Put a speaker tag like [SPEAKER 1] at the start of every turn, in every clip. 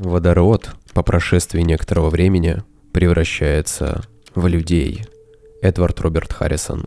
[SPEAKER 1] Водород по прошествии некоторого времени превращается в людей. Эдвард Роберт Харрисон.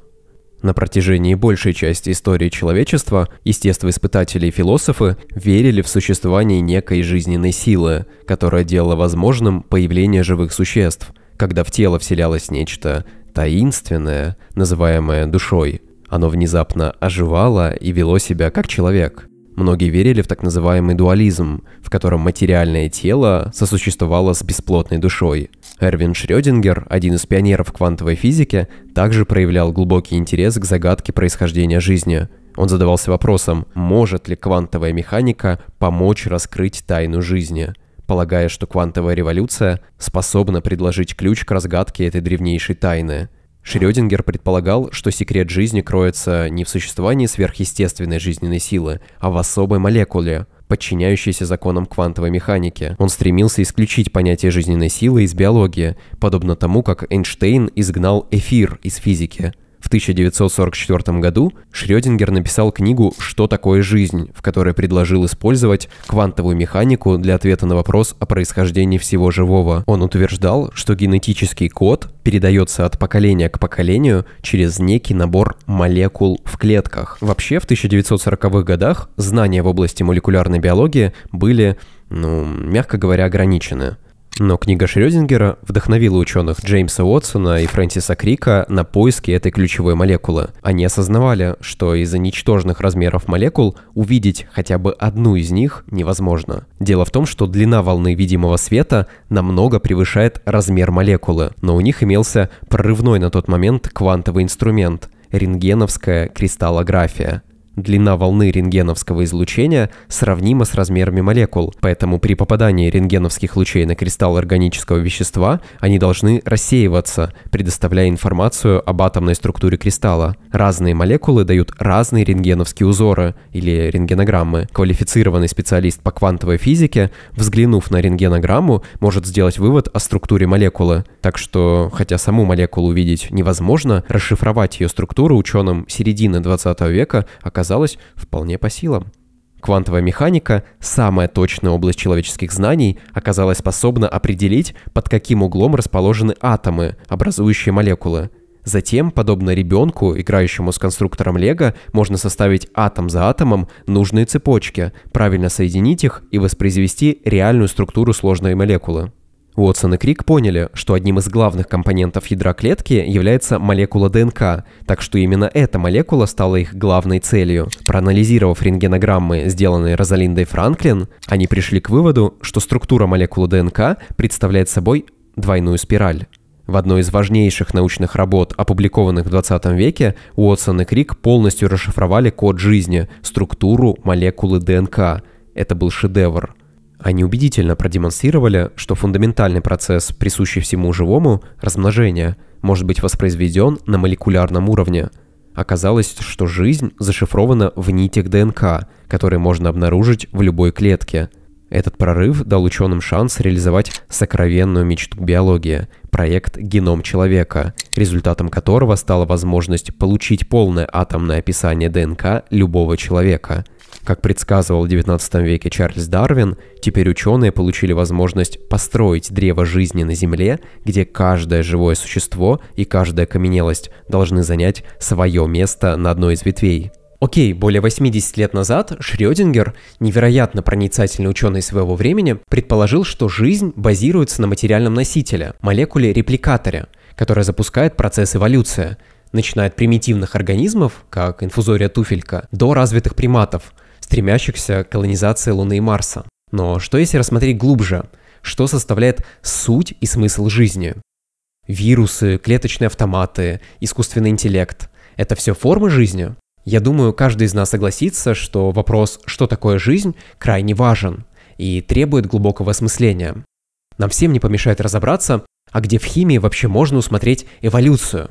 [SPEAKER 1] На протяжении большей части истории человечества естествоиспытатели и философы верили в существование некой жизненной силы, которая делала возможным появление живых существ, когда в тело вселялось нечто таинственное, называемое душой. Оно внезапно оживало и вело себя как человек. Многие верили в так называемый дуализм, в котором материальное тело сосуществовало с бесплотной душой. Эрвин Шрёдингер, один из пионеров квантовой физики, также проявлял глубокий интерес к загадке происхождения жизни. Он задавался вопросом, может ли квантовая механика помочь раскрыть тайну жизни, полагая, что квантовая революция способна предложить ключ к разгадке этой древнейшей тайны – Шрёдингер предполагал, что секрет жизни кроется не в существовании сверхъестественной жизненной силы, а в особой молекуле, подчиняющейся законам квантовой механики. Он стремился исключить понятие жизненной силы из биологии, подобно тому, как Эйнштейн изгнал эфир из физики. В 1944 году Шрёдингер написал книгу «Что такое жизнь», в которой предложил использовать квантовую механику для ответа на вопрос о происхождении всего живого. Он утверждал, что генетический код передается от поколения к поколению через некий набор молекул в клетках. Вообще в 1940-х годах знания в области молекулярной биологии были ну, мягко говоря, ограничены. Но книга Шрёдингера вдохновила ученых Джеймса Уотсона и Фрэнсиса Крика на поиски этой ключевой молекулы. Они осознавали, что из-за ничтожных размеров молекул увидеть хотя бы одну из них невозможно. Дело в том, что длина волны видимого света намного превышает размер молекулы, но у них имелся прорывной на тот момент квантовый инструмент – рентгеновская кристаллография. Длина волны рентгеновского излучения сравнима с размерами молекул, поэтому при попадании рентгеновских лучей на кристалл органического вещества они должны рассеиваться, предоставляя информацию об атомной структуре кристалла. Разные молекулы дают разные рентгеновские узоры или рентгенограммы. Квалифицированный специалист по квантовой физике, взглянув на рентгенограмму, может сделать вывод о структуре молекулы. Так что, хотя саму молекулу увидеть невозможно, расшифровать ее структуру ученым середины 20 века оказалось оказалось вполне по силам. Квантовая механика, самая точная область человеческих знаний, оказалась способна определить, под каким углом расположены атомы, образующие молекулы. Затем, подобно ребенку, играющему с конструктором Лего, можно составить атом за атомом нужные цепочки, правильно соединить их и воспроизвести реальную структуру сложной молекулы. Уотсон и Крик поняли, что одним из главных компонентов ядра клетки является молекула ДНК, так что именно эта молекула стала их главной целью. Проанализировав рентгенограммы, сделанные Розалиндой Франклин, они пришли к выводу, что структура молекулы ДНК представляет собой двойную спираль. В одной из важнейших научных работ, опубликованных в 20 веке, Уотсон и Крик полностью расшифровали код жизни, структуру молекулы ДНК. Это был шедевр – они убедительно продемонстрировали, что фундаментальный процесс, присущий всему живому, размножение, может быть воспроизведен на молекулярном уровне. Оказалось, что жизнь зашифрована в нитях ДНК, которые можно обнаружить в любой клетке. Этот прорыв дал ученым шанс реализовать сокровенную мечту биологии – проект «Геном человека», результатом которого стала возможность получить полное атомное описание ДНК любого человека – как предсказывал в XIX веке Чарльз Дарвин, теперь ученые получили возможность построить древо жизни на Земле, где каждое живое существо и каждая каменелость должны занять свое место на одной из ветвей. Окей, более 80 лет назад Шрёдингер, невероятно проницательный ученый своего времени, предположил, что жизнь базируется на материальном носителе, молекуле-репликаторе, которая запускает процесс эволюции, начиная от примитивных организмов, как инфузория туфелька, до развитых приматов – стремящихся к колонизации Луны и Марса. Но что если рассмотреть глубже, что составляет суть и смысл жизни? Вирусы, клеточные автоматы, искусственный интеллект – это все формы жизни? Я думаю, каждый из нас согласится, что вопрос «что такое жизнь?» крайне важен и требует глубокого осмысления. Нам всем не помешает разобраться, а где в химии вообще можно усмотреть эволюцию?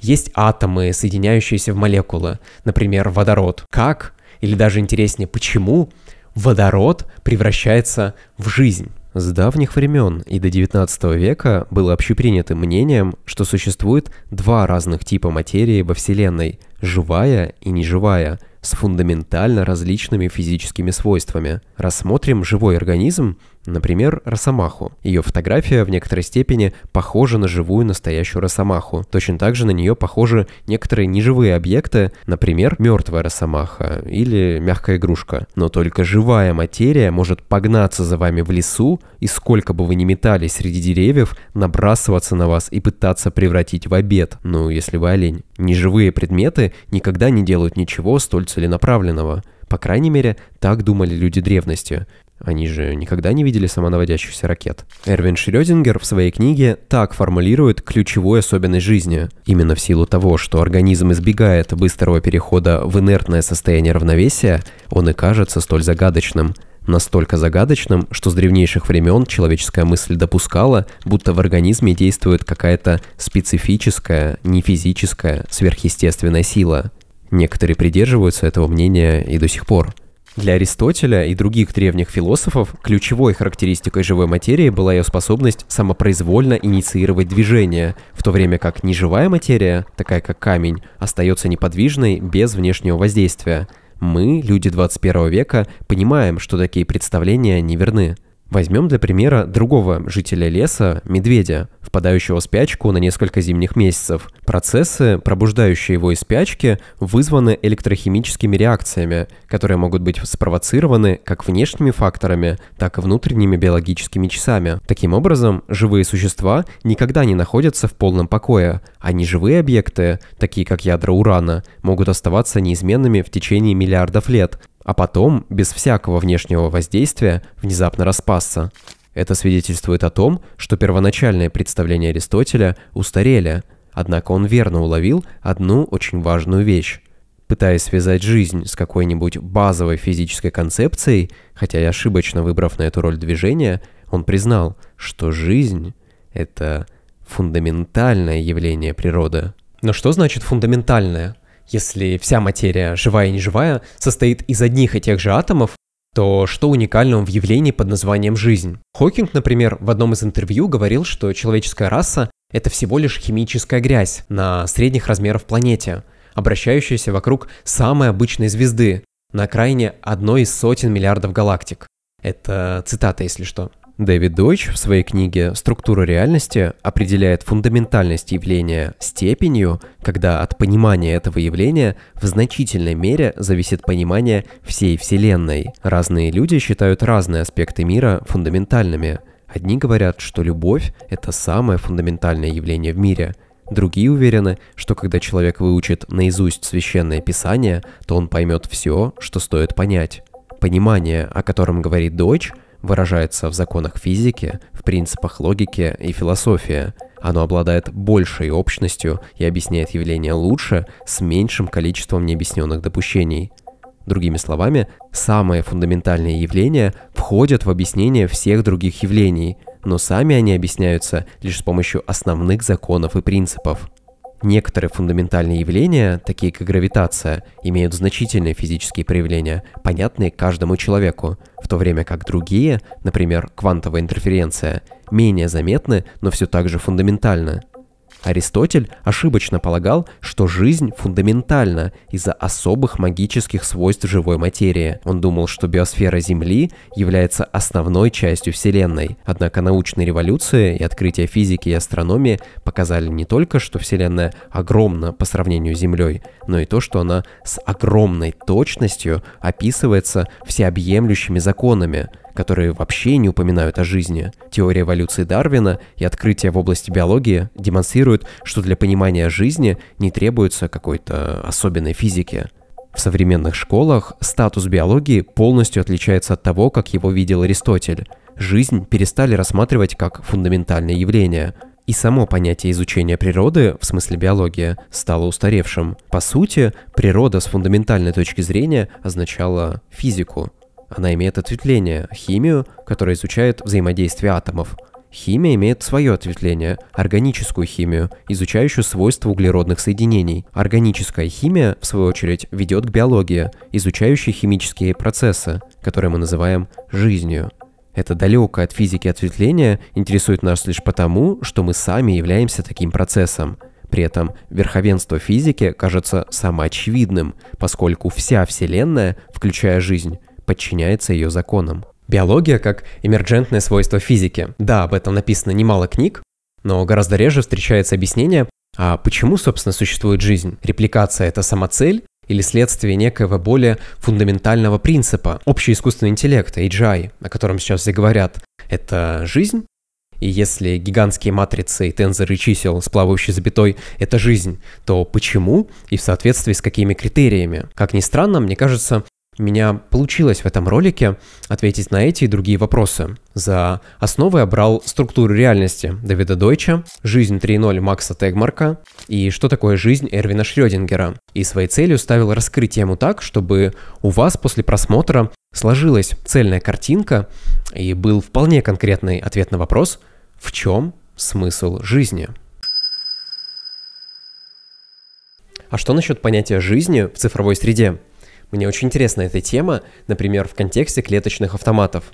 [SPEAKER 1] Есть атомы, соединяющиеся в молекулы, например, водород. Как или даже интереснее, почему водород превращается в жизнь. С давних времен и до 19 века было общепринятым мнением, что существует два разных типа материи во Вселенной – живая и неживая, с фундаментально различными физическими свойствами. Рассмотрим живой организм Например, росомаху. Ее фотография в некоторой степени похожа на живую настоящую росомаху. Точно так же на нее похожи некоторые неживые объекты, например, мертвая росомаха или мягкая игрушка. Но только живая материя может погнаться за вами в лесу и сколько бы вы ни метались среди деревьев, набрасываться на вас и пытаться превратить в обед, ну если вы олень. Неживые предметы никогда не делают ничего столь целенаправленного. По крайней мере, так думали люди древности. Они же никогда не видели самонаводящихся ракет. Эрвин Шрёдингер в своей книге так формулирует ключевую особенность жизни. Именно в силу того, что организм избегает быстрого перехода в инертное состояние равновесия, он и кажется столь загадочным – настолько загадочным, что с древнейших времен человеческая мысль допускала, будто в организме действует какая-то специфическая, нефизическая, сверхъестественная сила. Некоторые придерживаются этого мнения и до сих пор – для Аристотеля и других древних философов ключевой характеристикой живой материи была ее способность самопроизвольно инициировать движение, в то время как неживая материя, такая как камень, остается неподвижной без внешнего воздействия. Мы, люди 21 века, понимаем, что такие представления неверны. верны. Возьмем для примера другого жителя леса, медведя, впадающего в спячку на несколько зимних месяцев. Процессы, пробуждающие его из спячки, вызваны электрохимическими реакциями, которые могут быть спровоцированы как внешними факторами, так и внутренними биологическими часами. Таким образом, живые существа никогда не находятся в полном покое, а неживые объекты, такие как ядра урана, могут оставаться неизменными в течение миллиардов лет, а потом, без всякого внешнего воздействия, внезапно распасться. Это свидетельствует о том, что первоначальные представления Аристотеля устарели, однако он верно уловил одну очень важную вещь. Пытаясь связать жизнь с какой-нибудь базовой физической концепцией, хотя и ошибочно выбрав на эту роль движения, он признал, что жизнь — это фундаментальное явление природы. Но что значит фундаментальное? Если вся материя, живая и неживая, состоит из одних и тех же атомов, то что уникального в явлении под названием жизнь? Хокинг, например, в одном из интервью говорил, что человеческая раса – это всего лишь химическая грязь на средних размеров планете, обращающаяся вокруг самой обычной звезды на окраине одной из сотен миллиардов галактик. Это цитата, если что. Дэвид Дойч в своей книге «Структура реальности» определяет фундаментальность явления степенью, когда от понимания этого явления в значительной мере зависит понимание всей Вселенной. Разные люди считают разные аспекты мира фундаментальными. Одни говорят, что любовь – это самое фундаментальное явление в мире – Другие уверены, что когда человек выучит наизусть священное писание, то он поймет все, что стоит понять. Понимание, о котором говорит Дойч – выражается в законах физики, в принципах логики и философии. Оно обладает большей общностью и объясняет явления лучше с меньшим количеством необъясненных допущений. Другими словами, самые фундаментальные явления входят в объяснение всех других явлений, но сами они объясняются лишь с помощью основных законов и принципов. Некоторые фундаментальные явления, такие как гравитация, имеют значительные физические проявления, понятные каждому человеку – в то время как другие, например, квантовая интерференция, менее заметны, но все так же фундаментальны. Аристотель ошибочно полагал, что жизнь фундаментальна из-за особых магических свойств живой материи. Он думал, что биосфера Земли является основной частью Вселенной. Однако научные революции и открытия физики и астрономии показали не только, что Вселенная огромна по сравнению с Землей, но и то, что она с огромной точностью описывается всеобъемлющими законами – которые вообще не упоминают о жизни. Теория эволюции Дарвина и открытия в области биологии демонстрируют, что для понимания жизни не требуется какой-то особенной физики. В современных школах статус биологии полностью отличается от того, как его видел Аристотель. Жизнь перестали рассматривать как фундаментальное явление, и само понятие изучения природы, в смысле биология, стало устаревшим. По сути, природа с фундаментальной точки зрения означала физику – она имеет ответвление – химию, которая изучает взаимодействие атомов. Химия имеет свое ответвление – органическую химию, изучающую свойства углеродных соединений. Органическая химия, в свою очередь, ведет к биологии, изучающей химические процессы, которые мы называем жизнью. Это далекое от физики ответвление интересует нас лишь потому, что мы сами являемся таким процессом. При этом верховенство физики кажется самоочевидным, поскольку вся Вселенная, включая жизнь, подчиняется ее законам. Биология как эмерджентное свойство физики. Да, об этом написано немало книг, но гораздо реже встречается объяснение, а почему, собственно, существует жизнь? Репликация – это самоцель или следствие некоего более фундаментального принципа, общий искусственный интеллект, HI, о котором сейчас все говорят, это жизнь? И если гигантские матрицы и тензоры чисел с плавающей запятой — это жизнь, то почему и в соответствии с какими критериями? Как ни странно, мне кажется, меня получилось в этом ролике ответить на эти и другие вопросы. За основы я брал структуру реальности Давида Дойча, жизнь 3.0 Макса Тегмарка и что такое жизнь Эрвина Шрёдингера. И своей целью ставил раскрыть тему так, чтобы у вас после просмотра сложилась цельная картинка и был вполне конкретный ответ на вопрос «В чем смысл жизни?». А что насчет понятия жизни в цифровой среде? Мне очень интересна эта тема, например, в контексте клеточных автоматов.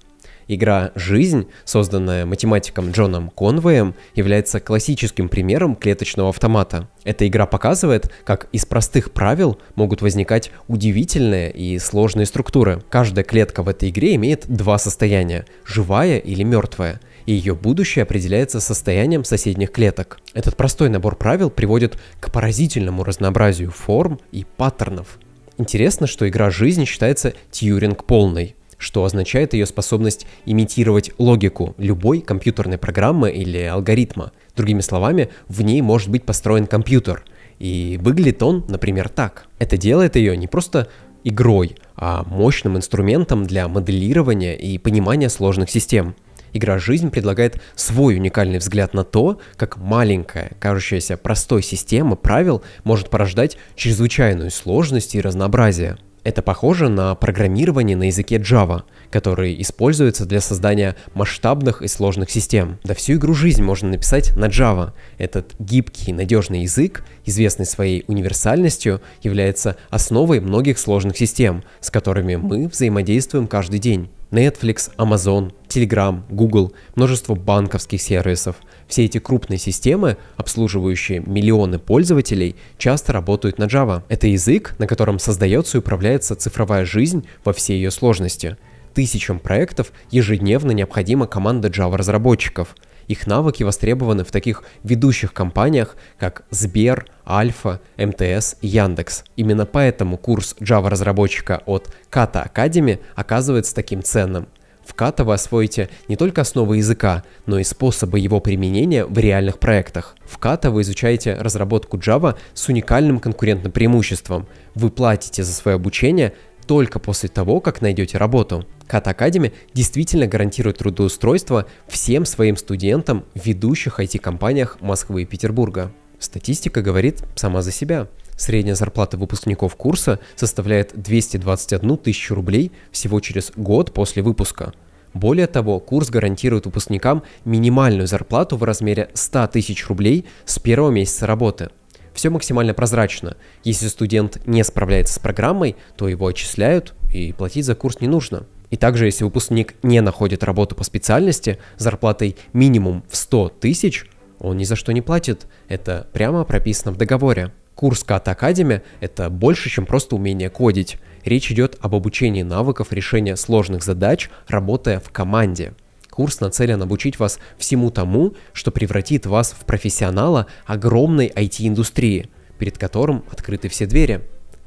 [SPEAKER 1] Игра «Жизнь», созданная математиком Джоном Конвеем, является классическим примером клеточного автомата. Эта игра показывает, как из простых правил могут возникать удивительные и сложные структуры. Каждая клетка в этой игре имеет два состояния – живая или мертвая – и ее будущее определяется состоянием соседних клеток. Этот простой набор правил приводит к поразительному разнообразию форм и паттернов – Интересно, что игра «Жизнь» считается Тьюринг полной что означает ее способность имитировать логику любой компьютерной программы или алгоритма. Другими словами, в ней может быть построен компьютер. И выглядит он, например, так. Это делает ее не просто игрой, а мощным инструментом для моделирования и понимания сложных систем. Игра «Жизнь» предлагает свой уникальный взгляд на то, как маленькая, кажущаяся простой система правил может порождать чрезвычайную сложность и разнообразие. Это похоже на программирование на языке Java, который используется для создания масштабных и сложных систем. Да всю игру жизнь можно написать на Java. Этот гибкий, надежный язык, известный своей универсальностью, является основой многих сложных систем, с которыми мы взаимодействуем каждый день. Netflix, Amazon, Telegram, Google, множество банковских сервисов. Все эти крупные системы, обслуживающие миллионы пользователей, часто работают на Java. Это язык, на котором создается и управляется цифровая жизнь во всей ее сложности. Тысячам проектов ежедневно необходима команда Java-разработчиков, их навыки востребованы в таких ведущих компаниях, как Сбер, Альфа, МТС Яндекс. Именно поэтому курс Java-разработчика от Kata Academy оказывается таким ценным. В Kata вы освоите не только основы языка, но и способы его применения в реальных проектах. В Kata вы изучаете разработку Java с уникальным конкурентным преимуществом. Вы платите за свое обучение только после того, как найдете работу. Кат Академи действительно гарантирует трудоустройство всем своим студентам в ведущих IT-компаниях Москвы и Петербурга. Статистика говорит сама за себя. Средняя зарплата выпускников курса составляет 221 тысячу рублей всего через год после выпуска. Более того, курс гарантирует выпускникам минимальную зарплату в размере 100 тысяч рублей с первого месяца работы – все максимально прозрачно. Если студент не справляется с программой, то его отчисляют и платить за курс не нужно. И также, если выпускник не находит работу по специальности с зарплатой минимум в 100 тысяч, он ни за что не платит. Это прямо прописано в договоре. Курс Кат Академи – это больше, чем просто умение кодить. Речь идет об обучении навыков решения сложных задач, работая в команде. Курс нацелен обучить вас всему тому, что превратит вас в профессионала огромной IT-индустрии, перед которым открыты все двери.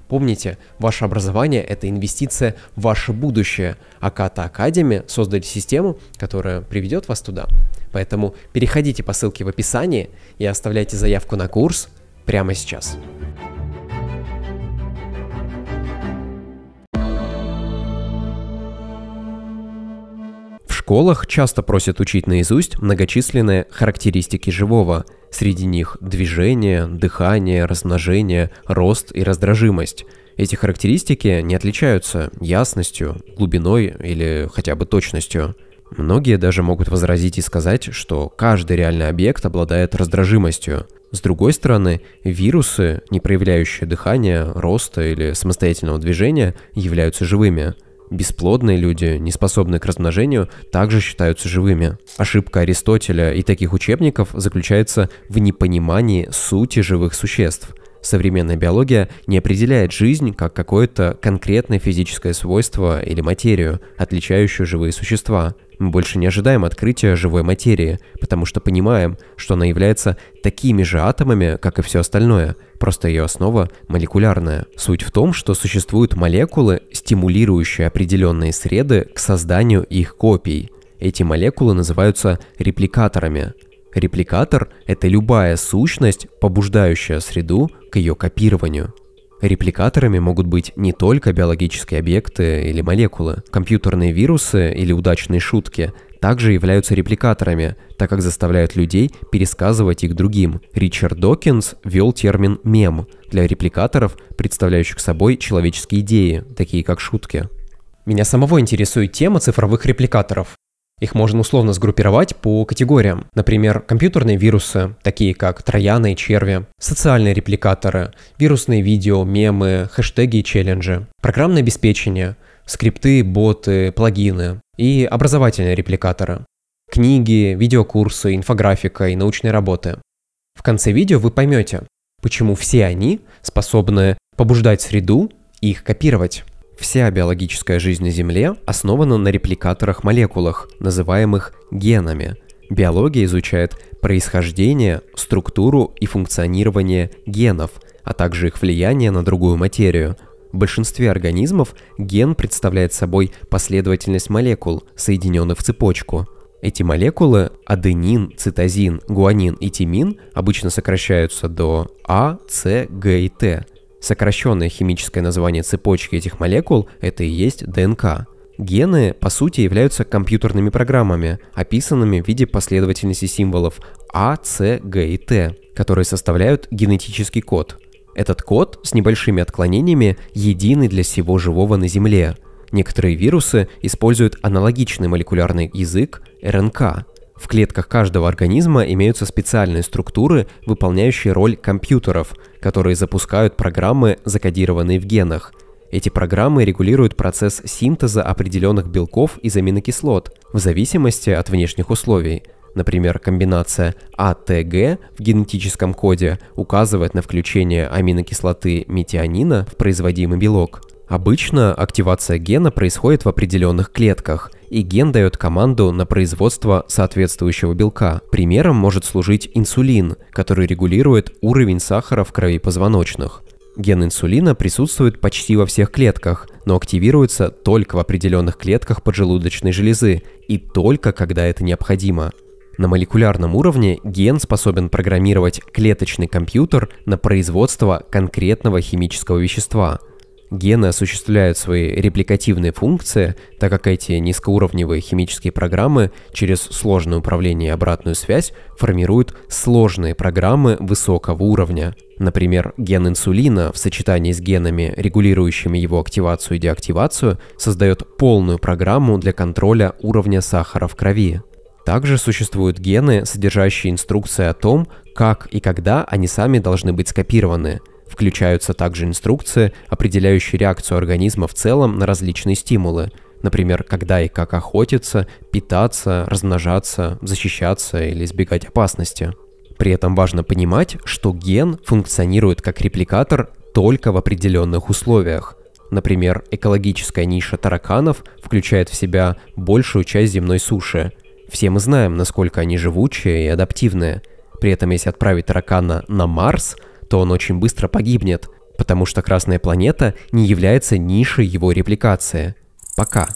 [SPEAKER 1] Помните, ваше образование – это инвестиция в ваше будущее. Аката Академи создали систему, которая приведет вас туда. Поэтому переходите по ссылке в описании и оставляйте заявку на курс прямо сейчас. школах часто просят учить наизусть многочисленные характеристики живого. Среди них движение, дыхание, размножение, рост и раздражимость. Эти характеристики не отличаются ясностью, глубиной или хотя бы точностью. Многие даже могут возразить и сказать, что каждый реальный объект обладает раздражимостью. С другой стороны, вирусы, не проявляющие дыхания, роста или самостоятельного движения, являются живыми – Бесплодные люди, не способные к размножению, также считаются живыми. Ошибка Аристотеля и таких учебников заключается в непонимании сути живых существ. Современная биология не определяет жизнь как какое-то конкретное физическое свойство или материю, отличающую живые существа. Мы больше не ожидаем открытия живой материи, потому что понимаем, что она является такими же атомами, как и все остальное – Просто ее основа молекулярная. Суть в том, что существуют молекулы, стимулирующие определенные среды к созданию их копий. Эти молекулы называются репликаторами. Репликатор – это любая сущность, побуждающая среду к ее копированию. Репликаторами могут быть не только биологические объекты или молекулы. Компьютерные вирусы или удачные шутки – также являются репликаторами, так как заставляют людей пересказывать их другим. Ричард Докинс ввел термин «мем» для репликаторов, представляющих собой человеческие идеи, такие как шутки. Меня самого интересует тема цифровых репликаторов. Их можно условно сгруппировать по категориям. Например, компьютерные вирусы, такие как трояны и черви, социальные репликаторы, вирусные видео, мемы, хэштеги и челленджи, программное обеспечение – скрипты, боты, плагины и образовательные репликаторы. Книги, видеокурсы, инфографика и научные работы. В конце видео вы поймете, почему все они способны побуждать среду и их копировать. Вся биологическая жизнь на Земле основана на репликаторах-молекулах, называемых генами. Биология изучает происхождение, структуру и функционирование генов, а также их влияние на другую материю – в большинстве организмов ген представляет собой последовательность молекул, соединенных в цепочку. Эти молекулы – аденин, цитозин, гуанин и тимин – обычно сокращаются до А, С, Г и Т. Сокращенное химическое название цепочки этих молекул – это и есть ДНК. Гены, по сути, являются компьютерными программами, описанными в виде последовательности символов А, С, Г и Т, которые составляют генетический код – этот код с небольшими отклонениями единый для всего живого на Земле. Некоторые вирусы используют аналогичный молекулярный язык РНК. В клетках каждого организма имеются специальные структуры, выполняющие роль компьютеров, которые запускают программы, закодированные в генах. Эти программы регулируют процесс синтеза определенных белков из аминокислот в зависимости от внешних условий – Например, комбинация АТГ в генетическом коде указывает на включение аминокислоты метионина в производимый белок. Обычно активация гена происходит в определенных клетках, и ген дает команду на производство соответствующего белка. Примером может служить инсулин, который регулирует уровень сахара в крови позвоночных. Ген инсулина присутствует почти во всех клетках, но активируется только в определенных клетках поджелудочной железы и только когда это необходимо. На молекулярном уровне ген способен программировать клеточный компьютер на производство конкретного химического вещества. Гены осуществляют свои репликативные функции, так как эти низкоуровневые химические программы через сложное управление и обратную связь формируют сложные программы высокого уровня. Например, ген инсулина в сочетании с генами, регулирующими его активацию и деактивацию, создает полную программу для контроля уровня сахара в крови. Также существуют гены, содержащие инструкции о том, как и когда они сами должны быть скопированы. Включаются также инструкции, определяющие реакцию организма в целом на различные стимулы, например, когда и как охотиться, питаться, размножаться, защищаться или избегать опасности. При этом важно понимать, что ген функционирует как репликатор только в определенных условиях. Например, экологическая ниша тараканов включает в себя большую часть земной суши – все мы знаем, насколько они живучие и адаптивные. При этом, если отправить таракана на Марс, то он очень быстро погибнет, потому что Красная планета не является нишей его репликации. Пока.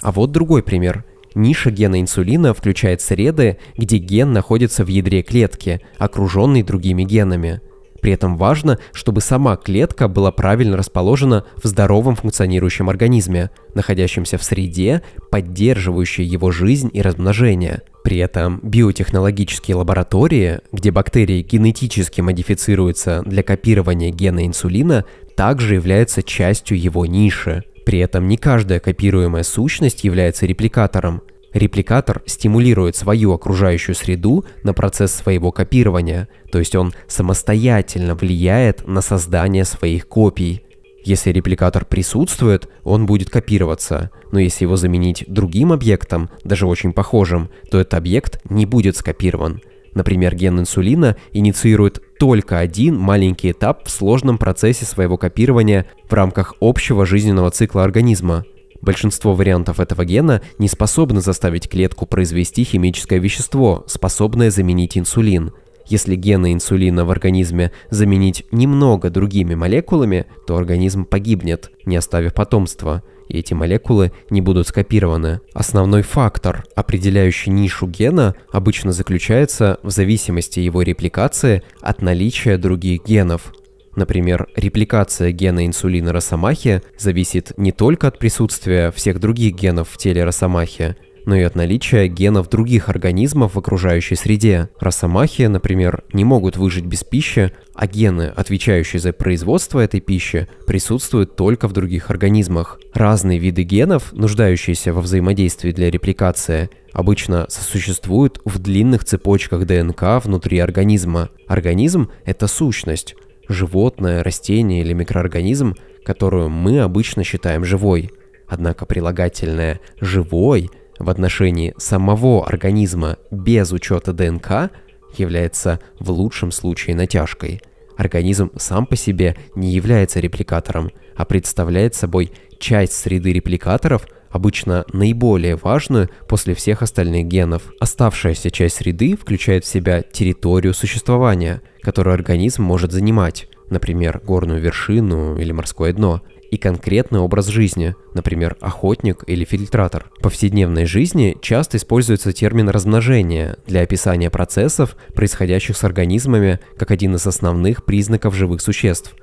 [SPEAKER 1] А вот другой пример. Ниша гена инсулина включает среды, где ген находится в ядре клетки, окруженный другими генами – при этом важно, чтобы сама клетка была правильно расположена в здоровом функционирующем организме, находящемся в среде, поддерживающей его жизнь и размножение. При этом биотехнологические лаборатории, где бактерии генетически модифицируются для копирования гена инсулина, также являются частью его ниши. При этом не каждая копируемая сущность является репликатором – Репликатор стимулирует свою окружающую среду на процесс своего копирования, то есть он самостоятельно влияет на создание своих копий. Если репликатор присутствует, он будет копироваться, но если его заменить другим объектом, даже очень похожим, то этот объект не будет скопирован. Например, ген инсулина инициирует только один маленький этап в сложном процессе своего копирования в рамках общего жизненного цикла организма – Большинство вариантов этого гена не способны заставить клетку произвести химическое вещество, способное заменить инсулин. Если гены инсулина в организме заменить немного другими молекулами, то организм погибнет, не оставив потомства, и эти молекулы не будут скопированы. Основной фактор, определяющий нишу гена, обычно заключается в зависимости его репликации от наличия других генов – Например, репликация гена инсулина росомахи зависит не только от присутствия всех других генов в теле росомахи, но и от наличия генов других организмов в окружающей среде. Росомахи, например, не могут выжить без пищи, а гены, отвечающие за производство этой пищи, присутствуют только в других организмах. Разные виды генов, нуждающиеся во взаимодействии для репликации, обычно сосуществуют в длинных цепочках ДНК внутри организма. Организм – это сущность, животное, растение или микроорганизм, которую мы обычно считаем живой. Однако прилагательное «живой» в отношении самого организма без учета ДНК является в лучшем случае натяжкой. Организм сам по себе не является репликатором, а представляет собой часть среды репликаторов – обычно наиболее важную после всех остальных генов. Оставшаяся часть среды включает в себя территорию существования, которую организм может занимать, например, горную вершину или морское дно, и конкретный образ жизни, например, охотник или фильтратор. В повседневной жизни часто используется термин «размножение» для описания процессов, происходящих с организмами, как один из основных признаков живых существ.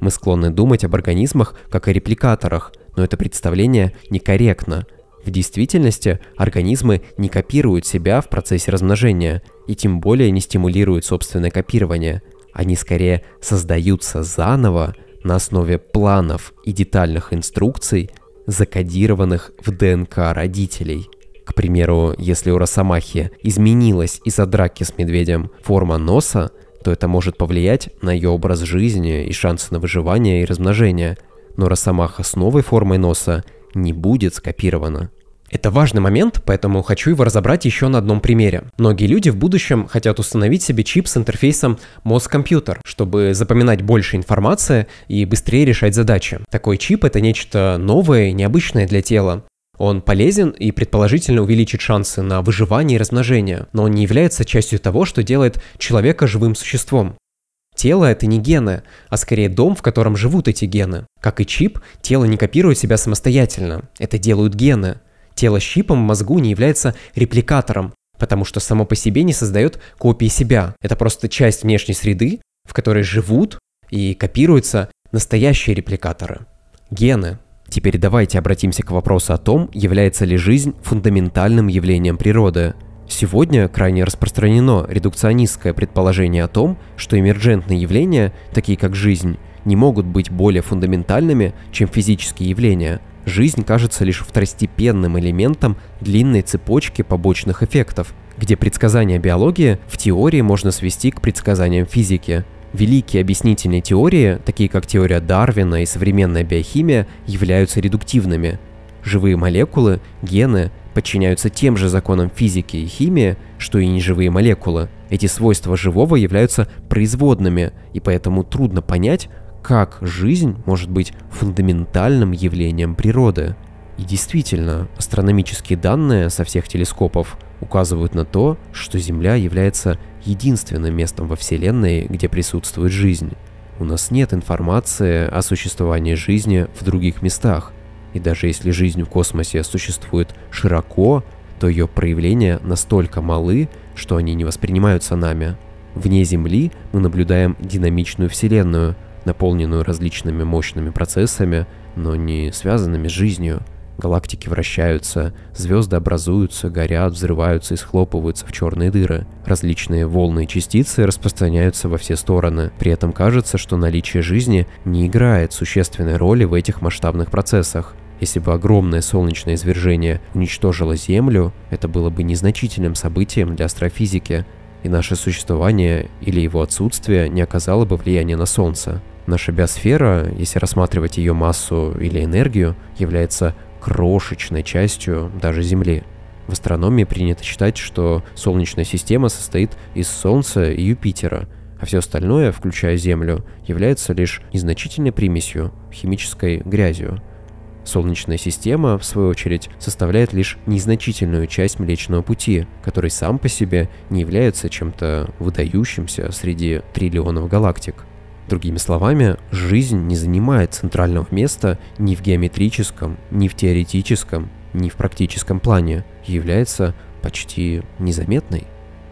[SPEAKER 1] Мы склонны думать об организмах как о репликаторах – но это представление некорректно. В действительности организмы не копируют себя в процессе размножения и тем более не стимулируют собственное копирование. Они скорее создаются заново на основе планов и детальных инструкций, закодированных в ДНК родителей. К примеру, если у росомахи изменилась из-за драки с медведем форма носа, то это может повлиять на ее образ жизни и шансы на выживание и размножение – но росомаха с новой формой носа не будет скопирована. Это важный момент, поэтому хочу его разобрать еще на одном примере. Многие люди в будущем хотят установить себе чип с интерфейсом мозг-компьютер, чтобы запоминать больше информации и быстрее решать задачи. Такой чип — это нечто новое и необычное для тела. Он полезен и предположительно увеличит шансы на выживание и размножение, но он не является частью того, что делает человека живым существом. Тело — это не гены, а скорее дом, в котором живут эти гены. Как и чип, тело не копирует себя самостоятельно. Это делают гены. Тело с чипом в мозгу не является репликатором, потому что само по себе не создает копии себя. Это просто часть внешней среды, в которой живут и копируются настоящие репликаторы. Гены. Теперь давайте обратимся к вопросу о том, является ли жизнь фундаментальным явлением природы – Сегодня крайне распространено редукционистское предположение о том, что эмерджентные явления, такие как жизнь, не могут быть более фундаментальными, чем физические явления. Жизнь кажется лишь второстепенным элементом длинной цепочки побочных эффектов, где предсказания биологии в теории можно свести к предсказаниям физики. Великие объяснительные теории, такие как теория Дарвина и современная биохимия, являются редуктивными. Живые молекулы, гены, подчиняются тем же законам физики и химии, что и неживые молекулы. Эти свойства живого являются производными, и поэтому трудно понять, как жизнь может быть фундаментальным явлением природы. И действительно, астрономические данные со всех телескопов указывают на то, что Земля является единственным местом во Вселенной, где присутствует жизнь. У нас нет информации о существовании жизни в других местах – и даже если жизнь в космосе существует широко, то ее проявления настолько малы, что они не воспринимаются нами. Вне Земли мы наблюдаем динамичную Вселенную, наполненную различными мощными процессами, но не связанными с жизнью. Галактики вращаются, звезды образуются, горят, взрываются и схлопываются в черные дыры. Различные волны и частицы распространяются во все стороны. При этом кажется, что наличие жизни не играет существенной роли в этих масштабных процессах. Если бы огромное солнечное извержение уничтожило Землю, это было бы незначительным событием для астрофизики, и наше существование или его отсутствие не оказало бы влияния на Солнце. Наша биосфера, если рассматривать ее массу или энергию, является крошечной частью даже Земли. В астрономии принято считать, что Солнечная система состоит из Солнца и Юпитера, а все остальное, включая Землю, является лишь незначительной примесью, химической грязью – Солнечная система, в свою очередь, составляет лишь незначительную часть Млечного Пути, который сам по себе не является чем-то выдающимся среди триллионов галактик. Другими словами, жизнь не занимает центрального места ни в геометрическом, ни в теоретическом, ни в практическом плане, является почти незаметной.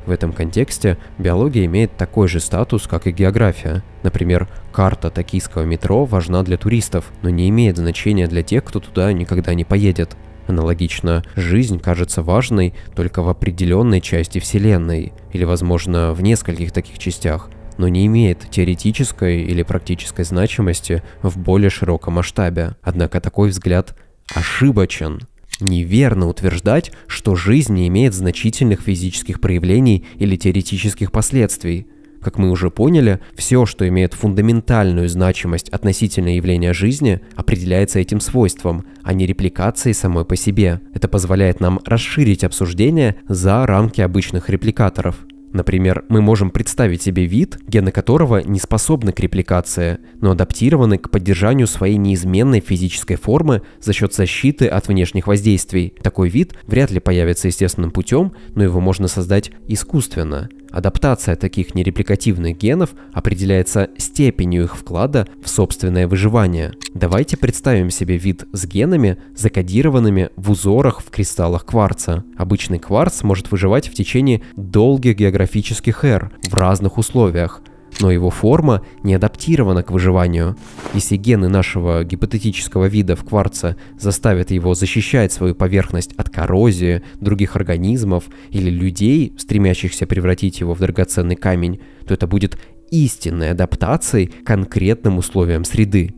[SPEAKER 1] В этом контексте биология имеет такой же статус, как и география. Например, карта токийского метро важна для туристов, но не имеет значения для тех, кто туда никогда не поедет. Аналогично, жизнь кажется важной только в определенной части Вселенной, или, возможно, в нескольких таких частях, но не имеет теоретической или практической значимости в более широком масштабе. Однако такой взгляд ошибочен. Неверно утверждать, что жизнь не имеет значительных физических проявлений или теоретических последствий. Как мы уже поняли, все, что имеет фундаментальную значимость относительно явления жизни, определяется этим свойством, а не репликацией самой по себе. Это позволяет нам расширить обсуждение за рамки обычных репликаторов. Например, мы можем представить себе вид, гены которого не способны к репликации, но адаптированы к поддержанию своей неизменной физической формы за счет защиты от внешних воздействий. Такой вид вряд ли появится естественным путем, но его можно создать искусственно. Адаптация таких нерепликативных генов определяется степенью их вклада в собственное выживание. Давайте представим себе вид с генами, закодированными в узорах в кристаллах кварца. Обычный кварц может выживать в течение долгих географических эр в разных условиях, но его форма не адаптирована к выживанию. Если гены нашего гипотетического вида в кварце заставят его защищать свою поверхность от коррозии, других организмов или людей, стремящихся превратить его в драгоценный камень, то это будет истинной адаптацией к конкретным условиям среды.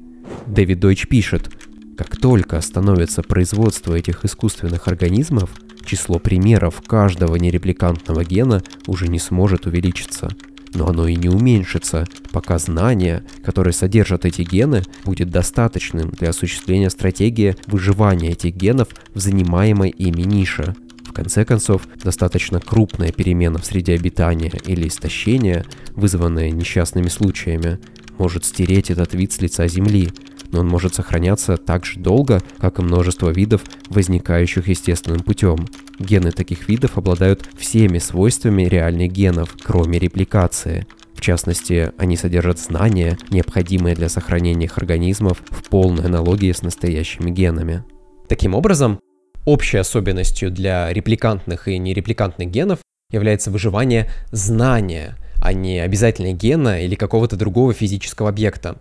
[SPEAKER 1] Дэвид Дойч пишет, как только остановится производство этих искусственных организмов, число примеров каждого нерепликантного гена уже не сможет увеличиться – но оно и не уменьшится, пока знания, которые содержат эти гены, будет достаточным для осуществления стратегии выживания этих генов в занимаемой ими нише. В конце концов, достаточно крупная перемена в среде обитания или истощения, вызванная несчастными случаями, может стереть этот вид с лица Земли, но он может сохраняться так же долго, как и множество видов, возникающих естественным путем. Гены таких видов обладают всеми свойствами реальных генов, кроме репликации. В частности, они содержат знания, необходимые для сохранения их организмов в полной аналогии с настоящими генами. Таким образом, общей особенностью для репликантных и нерепликантных генов является выживание знания, а не обязательно гена или какого-то другого физического объекта.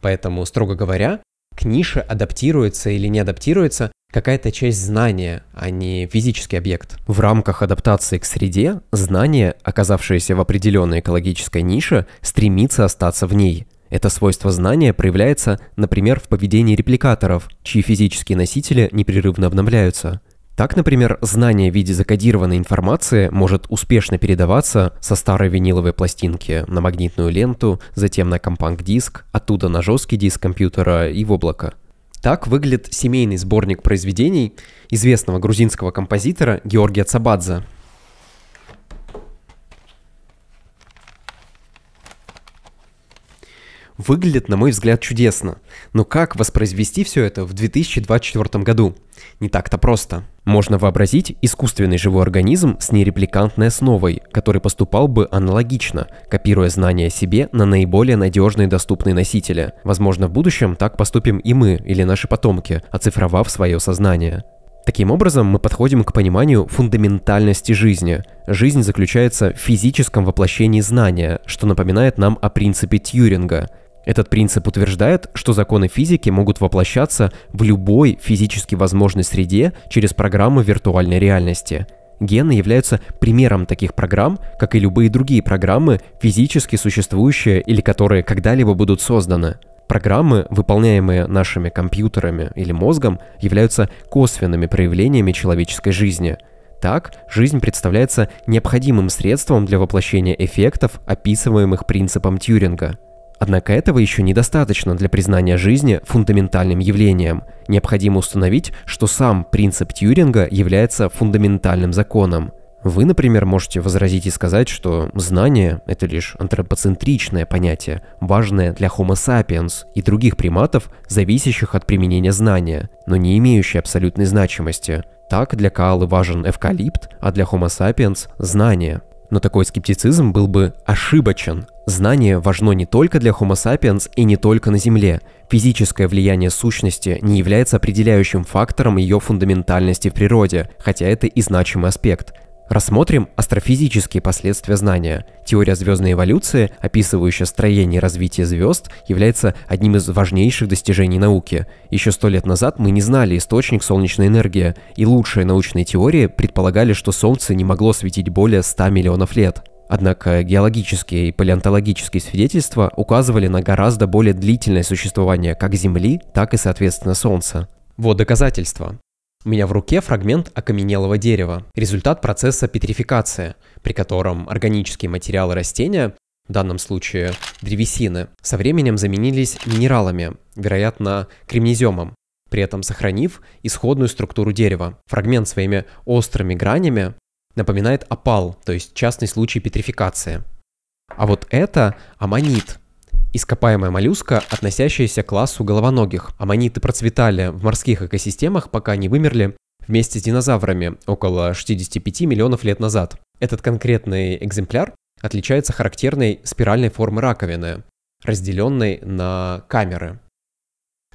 [SPEAKER 1] Поэтому, строго говоря, к нише адаптируется или не адаптируется какая-то часть знания, а не физический объект. В рамках адаптации к среде знание, оказавшееся в определенной экологической нише, стремится остаться в ней. Это свойство знания проявляется, например, в поведении репликаторов, чьи физические носители непрерывно обновляются – так, например, знание в виде закодированной информации может успешно передаваться со старой виниловой пластинки на магнитную ленту, затем на компакт-диск, оттуда на жесткий диск компьютера и в облако. Так выглядит семейный сборник произведений известного грузинского композитора Георгия Цабадзе, выглядит, на мой взгляд, чудесно. Но как воспроизвести все это в 2024 году? Не так-то просто. Можно вообразить искусственный живой организм с нерепликантной основой, который поступал бы аналогично, копируя знания о себе на наиболее надежные доступные носители. Возможно, в будущем так поступим и мы или наши потомки, оцифровав свое сознание. Таким образом, мы подходим к пониманию фундаментальности жизни. Жизнь заключается в физическом воплощении знания, что напоминает нам о принципе Тьюринга – этот принцип утверждает, что законы физики могут воплощаться в любой физически возможной среде через программы виртуальной реальности. Гены являются примером таких программ, как и любые другие программы, физически существующие или которые когда-либо будут созданы. Программы, выполняемые нашими компьютерами или мозгом, являются косвенными проявлениями человеческой жизни. Так, жизнь представляется необходимым средством для воплощения эффектов, описываемых принципом Тьюринга – Однако этого еще недостаточно для признания жизни фундаментальным явлением. Необходимо установить, что сам принцип Тьюринга является фундаментальным законом. Вы, например, можете возразить и сказать, что знание – это лишь антропоцентричное понятие, важное для Homo sapiens и других приматов, зависящих от применения знания, но не имеющее абсолютной значимости. Так для Каалы важен эвкалипт, а для Homo sapiens – знание. Но такой скептицизм был бы ошибочен. Знание важно не только для Homo sapiens и не только на Земле. Физическое влияние сущности не является определяющим фактором ее фундаментальности в природе, хотя это и значимый аспект. Рассмотрим астрофизические последствия знания. Теория звездной эволюции, описывающая строение и развитие звезд, является одним из важнейших достижений науки. Еще сто лет назад мы не знали источник солнечной энергии, и лучшие научные теории предполагали, что Солнце не могло светить более 100 миллионов лет. Однако геологические и палеонтологические свидетельства указывали на гораздо более длительное существование как Земли, так и, соответственно, Солнца. Вот доказательства. У меня в руке фрагмент окаменелого дерева, результат процесса петрификации, при котором органические материалы растения, в данном случае древесины, со временем заменились минералами, вероятно, кремнеземом, при этом сохранив исходную структуру дерева. Фрагмент своими острыми гранями напоминает опал, то есть частный случай петрификации. А вот это аммонит – ископаемая моллюска, относящаяся к классу головоногих. Аммониты процветали в морских экосистемах, пока не вымерли вместе с динозаврами около 65 миллионов лет назад. Этот конкретный экземпляр отличается характерной спиральной формой раковины, разделенной на камеры.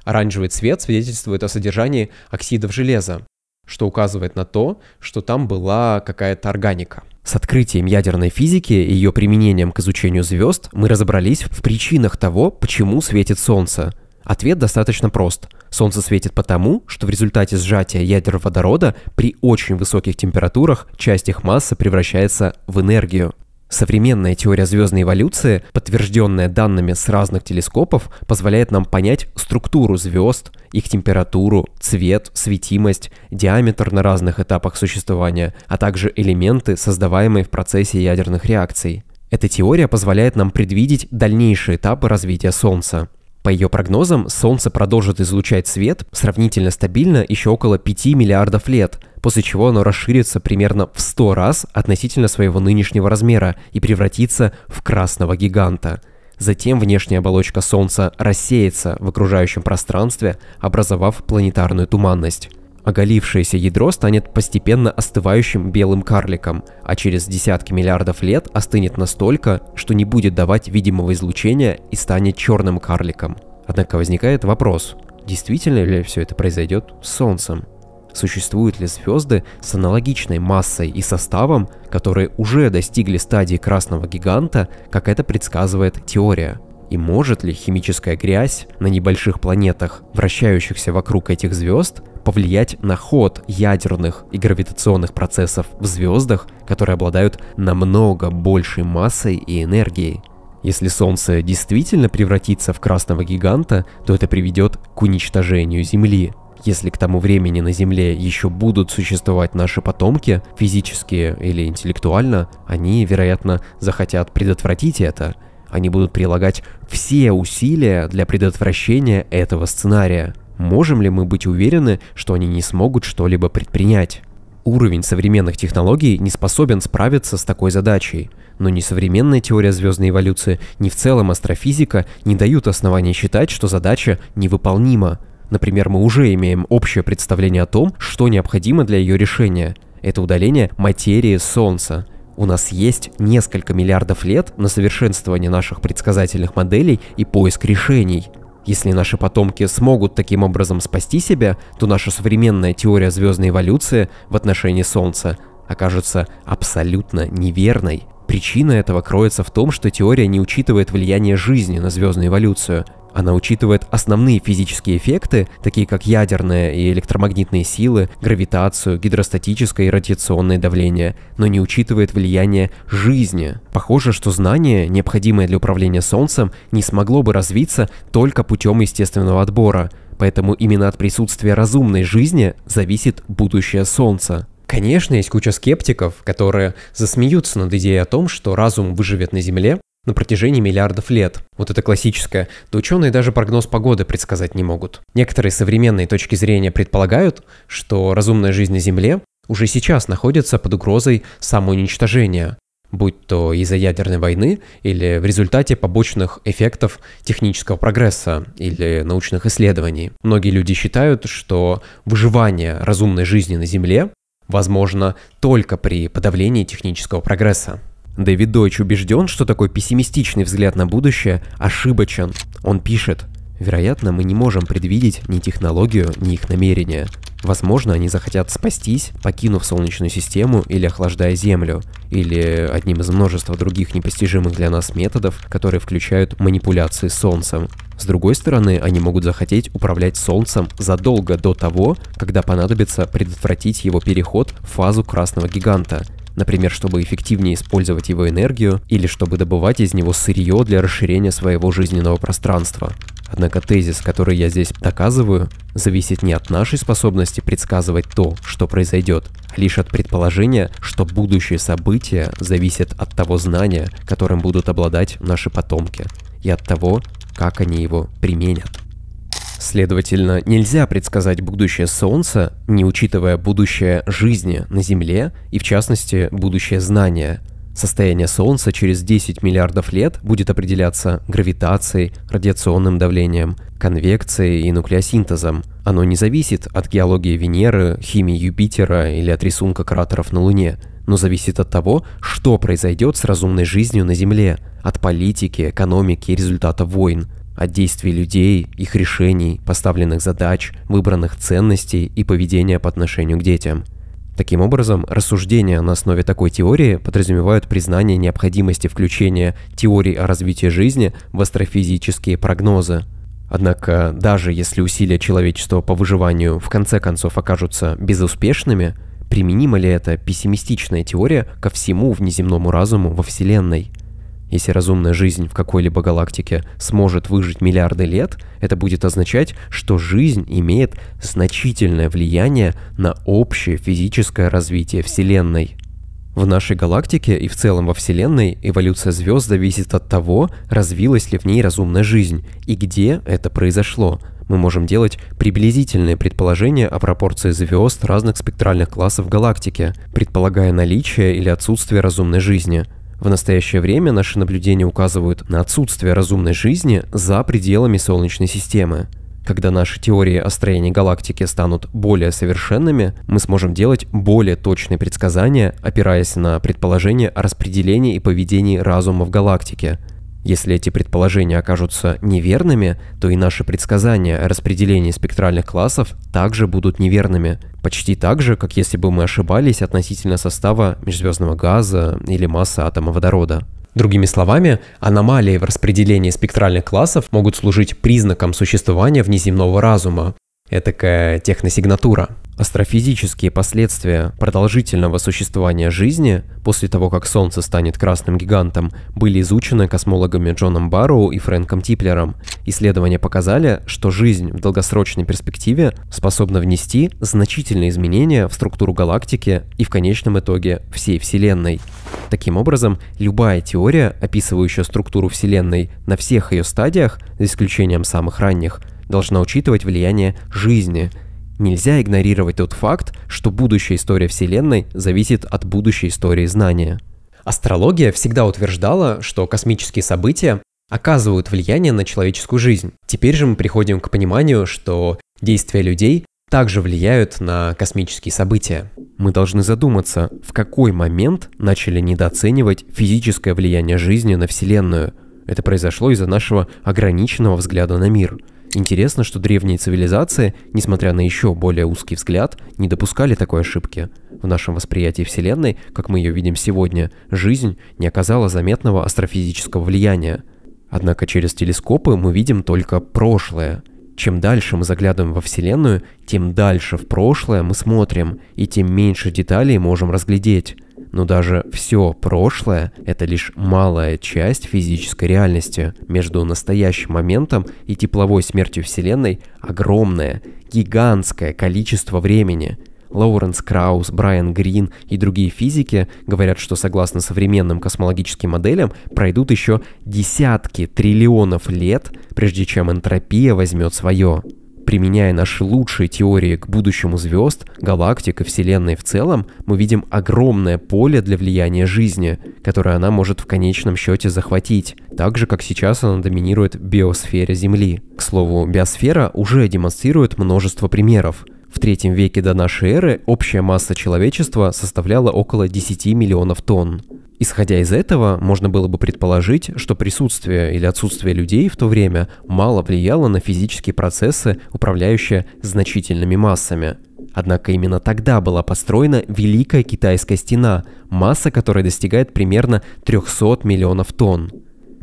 [SPEAKER 1] Оранжевый цвет свидетельствует о содержании оксидов железа, что указывает на то, что там была какая-то органика. С открытием ядерной физики и ее применением к изучению звезд мы разобрались в причинах того, почему светит Солнце. Ответ достаточно прост. Солнце светит потому, что в результате сжатия ядер водорода при очень высоких температурах часть их массы превращается в энергию. Современная теория звездной эволюции, подтвержденная данными с разных телескопов, позволяет нам понять структуру звезд, их температуру, цвет, светимость, диаметр на разных этапах существования, а также элементы, создаваемые в процессе ядерных реакций. Эта теория позволяет нам предвидеть дальнейшие этапы развития Солнца. По ее прогнозам, Солнце продолжит излучать свет сравнительно стабильно еще около 5 миллиардов лет, после чего оно расширится примерно в 100 раз относительно своего нынешнего размера и превратится в красного гиганта. Затем внешняя оболочка Солнца рассеется в окружающем пространстве, образовав планетарную туманность. Оголившееся ядро станет постепенно остывающим белым карликом, а через десятки миллиардов лет остынет настолько, что не будет давать видимого излучения и станет черным карликом. Однако возникает вопрос, действительно ли все это произойдет с Солнцем? Существуют ли звезды с аналогичной массой и составом, которые уже достигли стадии красного гиганта, как это предсказывает теория? И может ли химическая грязь на небольших планетах, вращающихся вокруг этих звезд, повлиять на ход ядерных и гравитационных процессов в звездах, которые обладают намного большей массой и энергией? Если Солнце действительно превратится в красного гиганта, то это приведет к уничтожению Земли, если к тому времени на Земле еще будут существовать наши потомки, физически или интеллектуально, они, вероятно, захотят предотвратить это. Они будут прилагать все усилия для предотвращения этого сценария. Можем ли мы быть уверены, что они не смогут что-либо предпринять? Уровень современных технологий не способен справиться с такой задачей, но ни современная теория звездной эволюции, ни в целом астрофизика не дают оснований считать, что задача невыполнима – Например, мы уже имеем общее представление о том, что необходимо для ее решения. Это удаление материи Солнца. У нас есть несколько миллиардов лет на совершенствование наших предсказательных моделей и поиск решений. Если наши потомки смогут таким образом спасти себя, то наша современная теория звездной эволюции в отношении Солнца окажется абсолютно неверной. Причина этого кроется в том, что теория не учитывает влияние жизни на звездную эволюцию – она учитывает основные физические эффекты, такие как ядерные и электромагнитные силы, гравитацию, гидростатическое и радиационное давление, но не учитывает влияние жизни. Похоже, что знание, необходимое для управления Солнцем, не смогло бы развиться только путем естественного отбора, поэтому именно от присутствия разумной жизни зависит будущее Солнца. Конечно, есть куча скептиков, которые засмеются над идеей о том, что разум выживет на Земле, на протяжении миллиардов лет. Вот это классическое. Да ученые даже прогноз погоды предсказать не могут. Некоторые современные точки зрения предполагают, что разумная жизнь на Земле уже сейчас находится под угрозой самоуничтожения, будь то из-за ядерной войны или в результате побочных эффектов технического прогресса или научных исследований. Многие люди считают, что выживание разумной жизни на Земле возможно только при подавлении технического прогресса. Дэвид Дойч убежден, что такой пессимистичный взгляд на будущее ошибочен. Он пишет, Вероятно, мы не можем предвидеть ни технологию, ни их намерения. Возможно, они захотят спастись, покинув Солнечную систему или охлаждая Землю, или одним из множества других непостижимых для нас методов, которые включают манипуляции Солнцем. С другой стороны, они могут захотеть управлять Солнцем задолго до того, когда понадобится предотвратить его переход в фазу красного гиганта, например, чтобы эффективнее использовать его энергию или чтобы добывать из него сырье для расширения своего жизненного пространства. Однако тезис, который я здесь доказываю, зависит не от нашей способности предсказывать то, что произойдет, а лишь от предположения, что будущее событие зависит от того знания, которым будут обладать наши потомки, и от того, как они его применят. Следовательно, нельзя предсказать будущее Солнца, не учитывая будущее жизни на Земле и, в частности, будущее знания. Состояние Солнца через 10 миллиардов лет будет определяться гравитацией, радиационным давлением, конвекцией и нуклеосинтезом. Оно не зависит от геологии Венеры, химии Юпитера или от рисунка кратеров на Луне, но зависит от того, что произойдет с разумной жизнью на Земле, от политики, экономики и результата войн – от действий людей, их решений, поставленных задач, выбранных ценностей и поведения по отношению к детям. Таким образом, рассуждения на основе такой теории подразумевают признание необходимости включения теорий о развитии жизни в астрофизические прогнозы. Однако, даже если усилия человечества по выживанию в конце концов окажутся безуспешными, применима ли эта пессимистичная теория ко всему внеземному разуму во Вселенной? Если разумная жизнь в какой-либо галактике сможет выжить миллиарды лет, это будет означать, что жизнь имеет значительное влияние на общее физическое развитие Вселенной. В нашей галактике и в целом во Вселенной эволюция звезд зависит от того, развилась ли в ней разумная жизнь и где это произошло. Мы можем делать приблизительные предположения о пропорции звезд разных спектральных классов галактики, предполагая наличие или отсутствие разумной жизни – в настоящее время наши наблюдения указывают на отсутствие разумной жизни за пределами Солнечной системы. Когда наши теории о строении галактики станут более совершенными, мы сможем делать более точные предсказания, опираясь на предположения о распределении и поведении разума в галактике – если эти предположения окажутся неверными, то и наши предсказания о распределении спектральных классов также будут неверными, почти так же, как если бы мы ошибались относительно состава межзвездного газа или массы атома водорода. Другими словами, аномалии в распределении спектральных классов могут служить признаком существования внеземного разума, Это этакая техносигнатура. Астрофизические последствия продолжительного существования жизни после того, как Солнце станет красным гигантом, были изучены космологами Джоном Барроу и Фрэнком Типлером. Исследования показали, что жизнь в долгосрочной перспективе способна внести значительные изменения в структуру галактики и в конечном итоге всей Вселенной. Таким образом, любая теория, описывающая структуру Вселенной на всех ее стадиях, за исключением самых ранних, должна учитывать влияние жизни – Нельзя игнорировать тот факт, что будущая история Вселенной зависит от будущей истории знания. Астрология всегда утверждала, что космические события оказывают влияние на человеческую жизнь. Теперь же мы приходим к пониманию, что действия людей также влияют на космические события. Мы должны задуматься, в какой момент начали недооценивать физическое влияние жизни на Вселенную. Это произошло из-за нашего ограниченного взгляда на мир – Интересно, что древние цивилизации, несмотря на еще более узкий взгляд, не допускали такой ошибки. В нашем восприятии Вселенной, как мы ее видим сегодня, жизнь не оказала заметного астрофизического влияния. Однако через телескопы мы видим только прошлое. Чем дальше мы заглядываем во Вселенную, тем дальше в прошлое мы смотрим, и тем меньше деталей можем разглядеть. Но даже все прошлое – это лишь малая часть физической реальности. Между настоящим моментом и тепловой смертью Вселенной огромное, гигантское количество времени – Лоуренс Краус, Брайан Грин и другие физики говорят, что согласно современным космологическим моделям пройдут еще десятки триллионов лет, прежде чем энтропия возьмет свое. Применяя наши лучшие теории к будущему звезд, галактик и Вселенной в целом, мы видим огромное поле для влияния жизни, которое она может в конечном счете захватить, так же как сейчас она доминирует биосфере Земли. К слову, биосфера уже демонстрирует множество примеров. В третьем веке до нашей эры общая масса человечества составляла около 10 миллионов тонн. Исходя из этого, можно было бы предположить, что присутствие или отсутствие людей в то время мало влияло на физические процессы, управляющие значительными массами. Однако именно тогда была построена Великая Китайская стена, масса которой достигает примерно 300 миллионов тонн.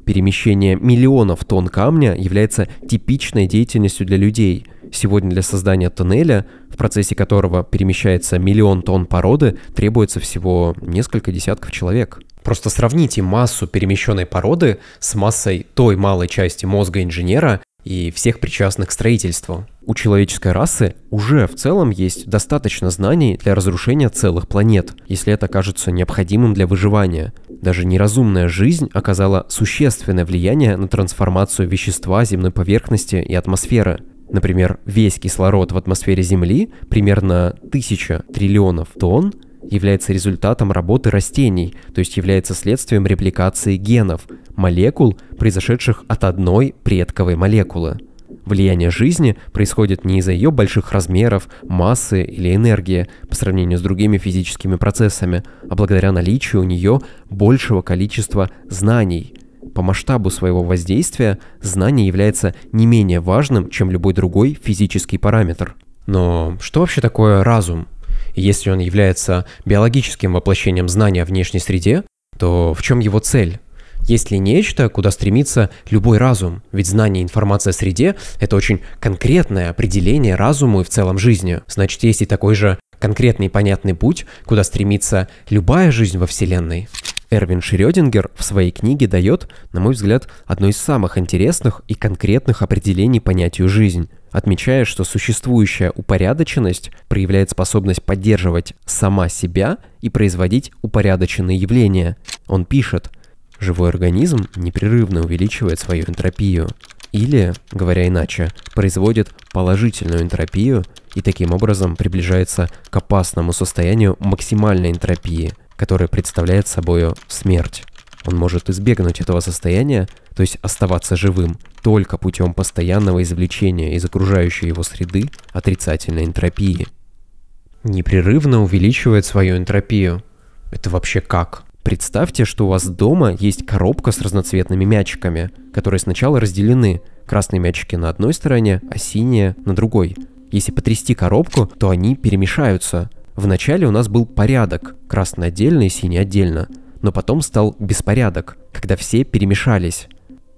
[SPEAKER 1] Перемещение миллионов тонн камня является типичной деятельностью для людей – Сегодня для создания тоннеля, в процессе которого перемещается миллион тонн породы, требуется всего несколько десятков человек. Просто сравните массу перемещенной породы с массой той малой части мозга инженера и всех причастных к строительству. У человеческой расы уже в целом есть достаточно знаний для разрушения целых планет, если это кажется необходимым для выживания. Даже неразумная жизнь оказала существенное влияние на трансформацию вещества земной поверхности и атмосферы. Например, весь кислород в атмосфере Земли, примерно 1000 триллионов тонн, является результатом работы растений, то есть является следствием репликации генов, молекул, произошедших от одной предковой молекулы. Влияние жизни происходит не из-за ее больших размеров, массы или энергии по сравнению с другими физическими процессами, а благодаря наличию у нее большего количества знаний – по масштабу своего воздействия знание является не менее важным, чем любой другой физический параметр. Но что вообще такое разум? Если он является биологическим воплощением знания о внешней среде, то в чем его цель? Есть ли нечто, куда стремится любой разум? Ведь знание и информация о среде – это очень конкретное определение разума и в целом жизни. Значит, есть и такой же конкретный и понятный путь, куда стремится любая жизнь во Вселенной. Эрвин Шрёдингер в своей книге дает, на мой взгляд, одно из самых интересных и конкретных определений понятию «жизнь», отмечая, что существующая упорядоченность проявляет способность поддерживать сама себя и производить упорядоченные явления. Он пишет, живой организм непрерывно увеличивает свою энтропию. Или, говоря иначе, производит положительную энтропию и таким образом приближается к опасному состоянию максимальной энтропии, которая представляет собой смерть. Он может избегнуть этого состояния, то есть оставаться живым, только путем постоянного извлечения из окружающей его среды отрицательной энтропии. Непрерывно увеличивает свою энтропию. Это вообще как? Представьте, что у вас дома есть коробка с разноцветными мячиками, которые сначала разделены. Красные мячики на одной стороне, а синие на другой. Если потрясти коробку, то они перемешаются. Вначале у нас был порядок, красный отдельно и синий отдельно, но потом стал беспорядок, когда все перемешались.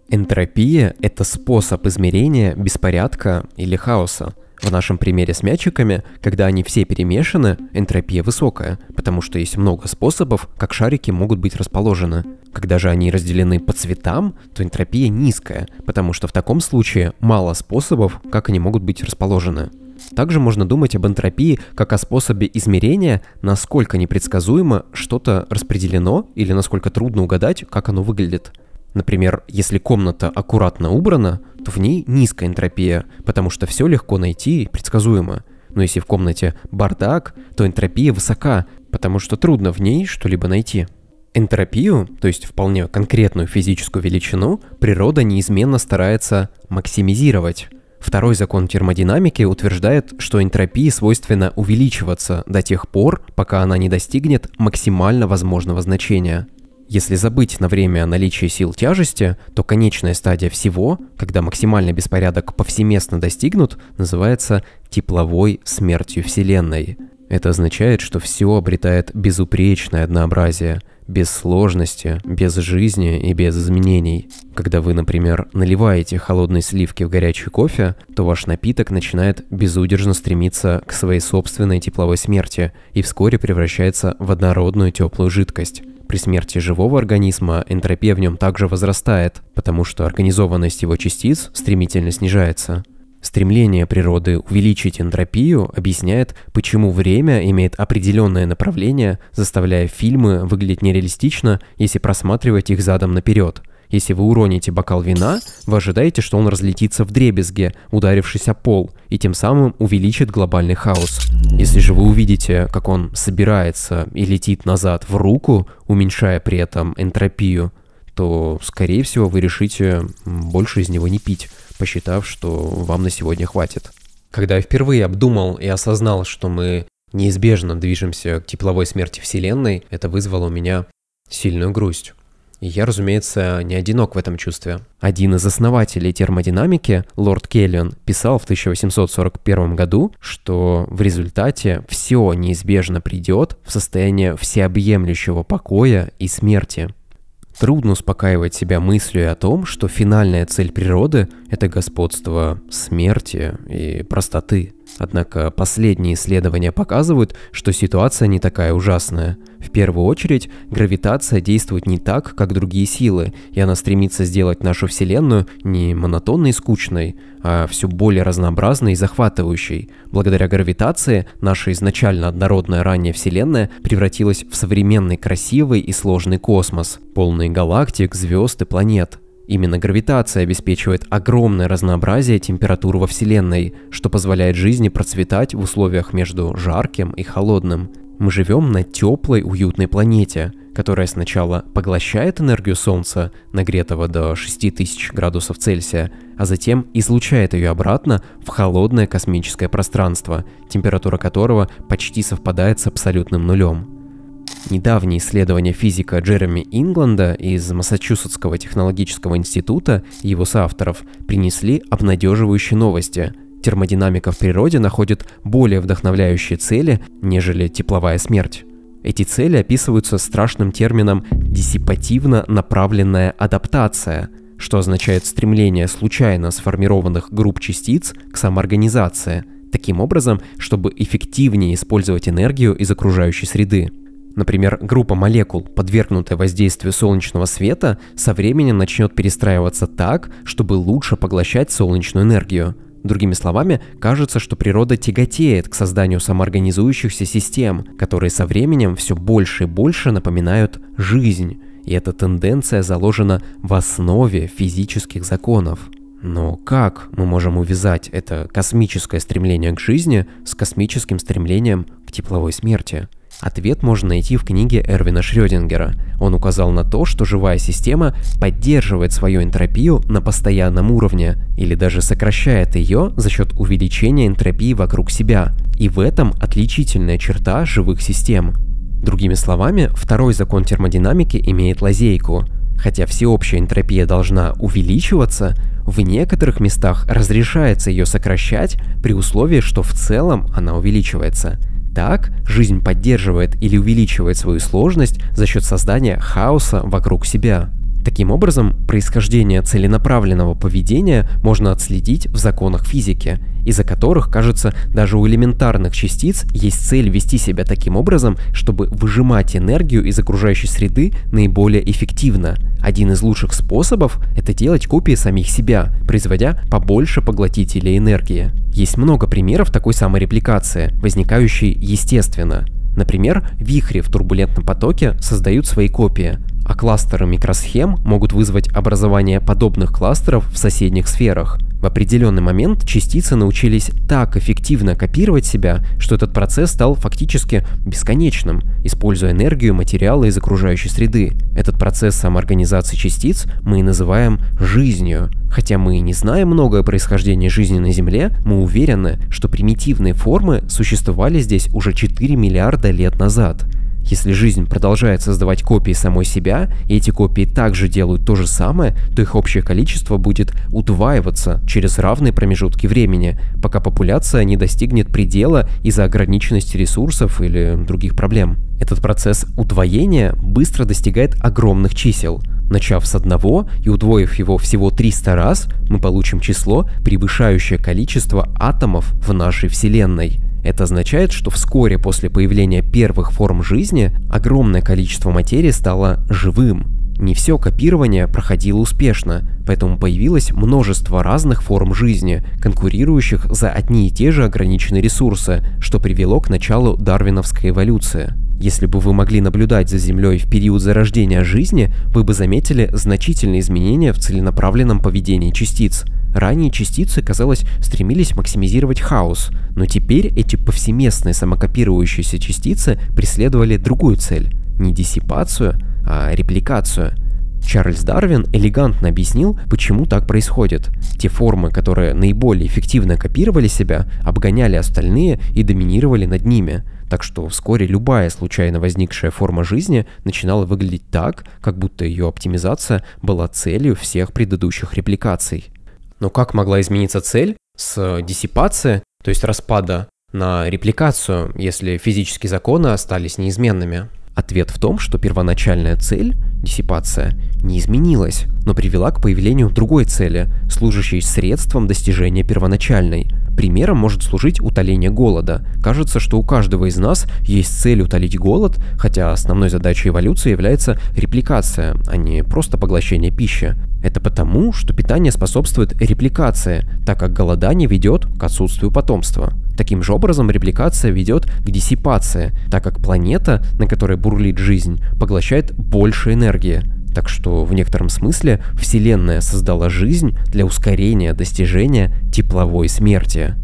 [SPEAKER 1] Энтропия – это способ измерения беспорядка или хаоса – в нашем примере с мячиками, когда они все перемешаны, энтропия высокая, потому что есть много способов, как шарики могут быть расположены. Когда же они разделены по цветам, то энтропия низкая, потому что в таком случае мало способов, как они могут быть расположены. Также можно думать об энтропии как о способе измерения, насколько непредсказуемо что-то распределено или насколько трудно угадать, как оно выглядит. Например, если комната аккуратно убрана, то в ней низкая энтропия, потому что все легко найти и предсказуемо. Но если в комнате бардак, то энтропия высока, потому что трудно в ней что-либо найти. Энтропию, то есть вполне конкретную физическую величину, природа неизменно старается максимизировать. Второй закон термодинамики утверждает, что энтропии свойственно увеличиваться до тех пор, пока она не достигнет максимально возможного значения – если забыть на время наличие сил тяжести, то конечная стадия всего, когда максимальный беспорядок повсеместно достигнут, называется тепловой смертью Вселенной. Это означает, что все обретает безупречное однообразие, без сложности, без жизни и без изменений. Когда вы, например, наливаете холодные сливки в горячий кофе, то ваш напиток начинает безудержно стремиться к своей собственной тепловой смерти и вскоре превращается в однородную теплую жидкость. При смерти живого организма энтропия в нем также возрастает, потому что организованность его частиц стремительно снижается. Стремление природы увеличить энтропию объясняет, почему время имеет определенное направление, заставляя фильмы выглядеть нереалистично, если просматривать их задом наперед – если вы уроните бокал вина, вы ожидаете, что он разлетится в дребезге, ударившись о пол, и тем самым увеличит глобальный хаос. Если же вы увидите, как он собирается и летит назад в руку, уменьшая при этом энтропию, то, скорее всего, вы решите больше из него не пить, посчитав, что вам на сегодня хватит. Когда я впервые обдумал и осознал, что мы неизбежно движемся к тепловой смерти Вселенной, это вызвало у меня сильную грусть я, разумеется, не одинок в этом чувстве. Один из основателей термодинамики, лорд Келлиан, писал в 1841 году, что в результате все неизбежно придет в состояние всеобъемлющего покоя и смерти. Трудно успокаивать себя мыслью о том, что финальная цель природы – это господство смерти и простоты – Однако последние исследования показывают, что ситуация не такая ужасная. В первую очередь, гравитация действует не так, как другие силы, и она стремится сделать нашу Вселенную не монотонной и скучной, а все более разнообразной и захватывающей. Благодаря гравитации наша изначально однородная ранняя Вселенная превратилась в современный красивый и сложный космос, полный галактик, звезд и планет. Именно гравитация обеспечивает огромное разнообразие температур во Вселенной, что позволяет жизни процветать в условиях между жарким и холодным. Мы живем на теплой, уютной планете, которая сначала поглощает энергию Солнца, нагретого до 6000 градусов Цельсия, а затем излучает ее обратно в холодное космическое пространство, температура которого почти совпадает с абсолютным нулем. Недавние исследования физика Джереми Ингланда из Массачусетского технологического института и его соавторов принесли обнадеживающие новости. Термодинамика в природе находит более вдохновляющие цели, нежели тепловая смерть. Эти цели описываются страшным термином «диссипативно направленная адаптация», что означает стремление случайно сформированных групп частиц к самоорганизации, таким образом, чтобы эффективнее использовать энергию из окружающей среды. Например, группа молекул, подвергнутая воздействию солнечного света, со временем начнет перестраиваться так, чтобы лучше поглощать солнечную энергию. Другими словами, кажется, что природа тяготеет к созданию самоорганизующихся систем, которые со временем все больше и больше напоминают жизнь. И эта тенденция заложена в основе физических законов. Но как мы можем увязать это космическое стремление к жизни с космическим стремлением к тепловой смерти? Ответ можно найти в книге Эрвина Шрёдингера. Он указал на то, что живая система поддерживает свою энтропию на постоянном уровне, или даже сокращает ее за счет увеличения энтропии вокруг себя. И в этом отличительная черта живых систем. Другими словами, второй закон термодинамики имеет лазейку. Хотя всеобщая энтропия должна увеличиваться, в некоторых местах разрешается ее сокращать при условии, что в целом она увеличивается – так, жизнь поддерживает или увеличивает свою сложность за счет создания хаоса вокруг себя. Таким образом, происхождение целенаправленного поведения можно отследить в законах физики, из-за которых, кажется, даже у элементарных частиц есть цель вести себя таким образом, чтобы выжимать энергию из окружающей среды наиболее эффективно. Один из лучших способов – это делать копии самих себя, производя побольше поглотителей энергии. Есть много примеров такой саморепликации, возникающей естественно. Например, вихри в турбулентном потоке создают свои копии, а кластеры микросхем могут вызвать образование подобных кластеров в соседних сферах. В определенный момент частицы научились так эффективно копировать себя, что этот процесс стал фактически бесконечным, используя энергию, материалы из окружающей среды. Этот процесс самоорганизации частиц мы и называем жизнью. Хотя мы и не знаем многое о происхождении жизни на Земле, мы уверены, что примитивные формы существовали здесь уже 4 миллиарда лет назад. Если жизнь продолжает создавать копии самой себя, и эти копии также делают то же самое, то их общее количество будет удваиваться через равные промежутки времени, пока популяция не достигнет предела из-за ограниченности ресурсов или других проблем. Этот процесс удвоения быстро достигает огромных чисел. Начав с одного и удвоив его всего 300 раз, мы получим число, превышающее количество атомов в нашей Вселенной – это означает, что вскоре после появления первых форм жизни огромное количество материи стало живым. Не все копирование проходило успешно, поэтому появилось множество разных форм жизни, конкурирующих за одни и те же ограниченные ресурсы, что привело к началу дарвиновской эволюции. Если бы вы могли наблюдать за Землей в период зарождения жизни, вы бы заметили значительные изменения в целенаправленном поведении частиц. Ранее частицы, казалось, стремились максимизировать хаос, но теперь эти повсеместные самокопирующиеся частицы преследовали другую цель – не диссипацию, а репликацию – Чарльз Дарвин элегантно объяснил, почему так происходит. Те формы, которые наиболее эффективно копировали себя, обгоняли остальные и доминировали над ними. Так что вскоре любая случайно возникшая форма жизни начинала выглядеть так, как будто ее оптимизация была целью всех предыдущих репликаций. Но как могла измениться цель с диссипации, то есть распада, на репликацию, если физические законы остались неизменными? Ответ в том, что первоначальная цель, диссипация, не изменилась, но привела к появлению другой цели, служащей средством достижения первоначальной. Примером может служить утоление голода. Кажется, что у каждого из нас есть цель утолить голод, хотя основной задачей эволюции является репликация, а не просто поглощение пищи. Это потому, что питание способствует репликации, так как голодание ведет к отсутствию потомства. Таким же образом репликация ведет к диссипации, так как планета, на которой бурлит жизнь, поглощает больше энергии. Так что в некотором смысле Вселенная создала жизнь для ускорения достижения тепловой смерти.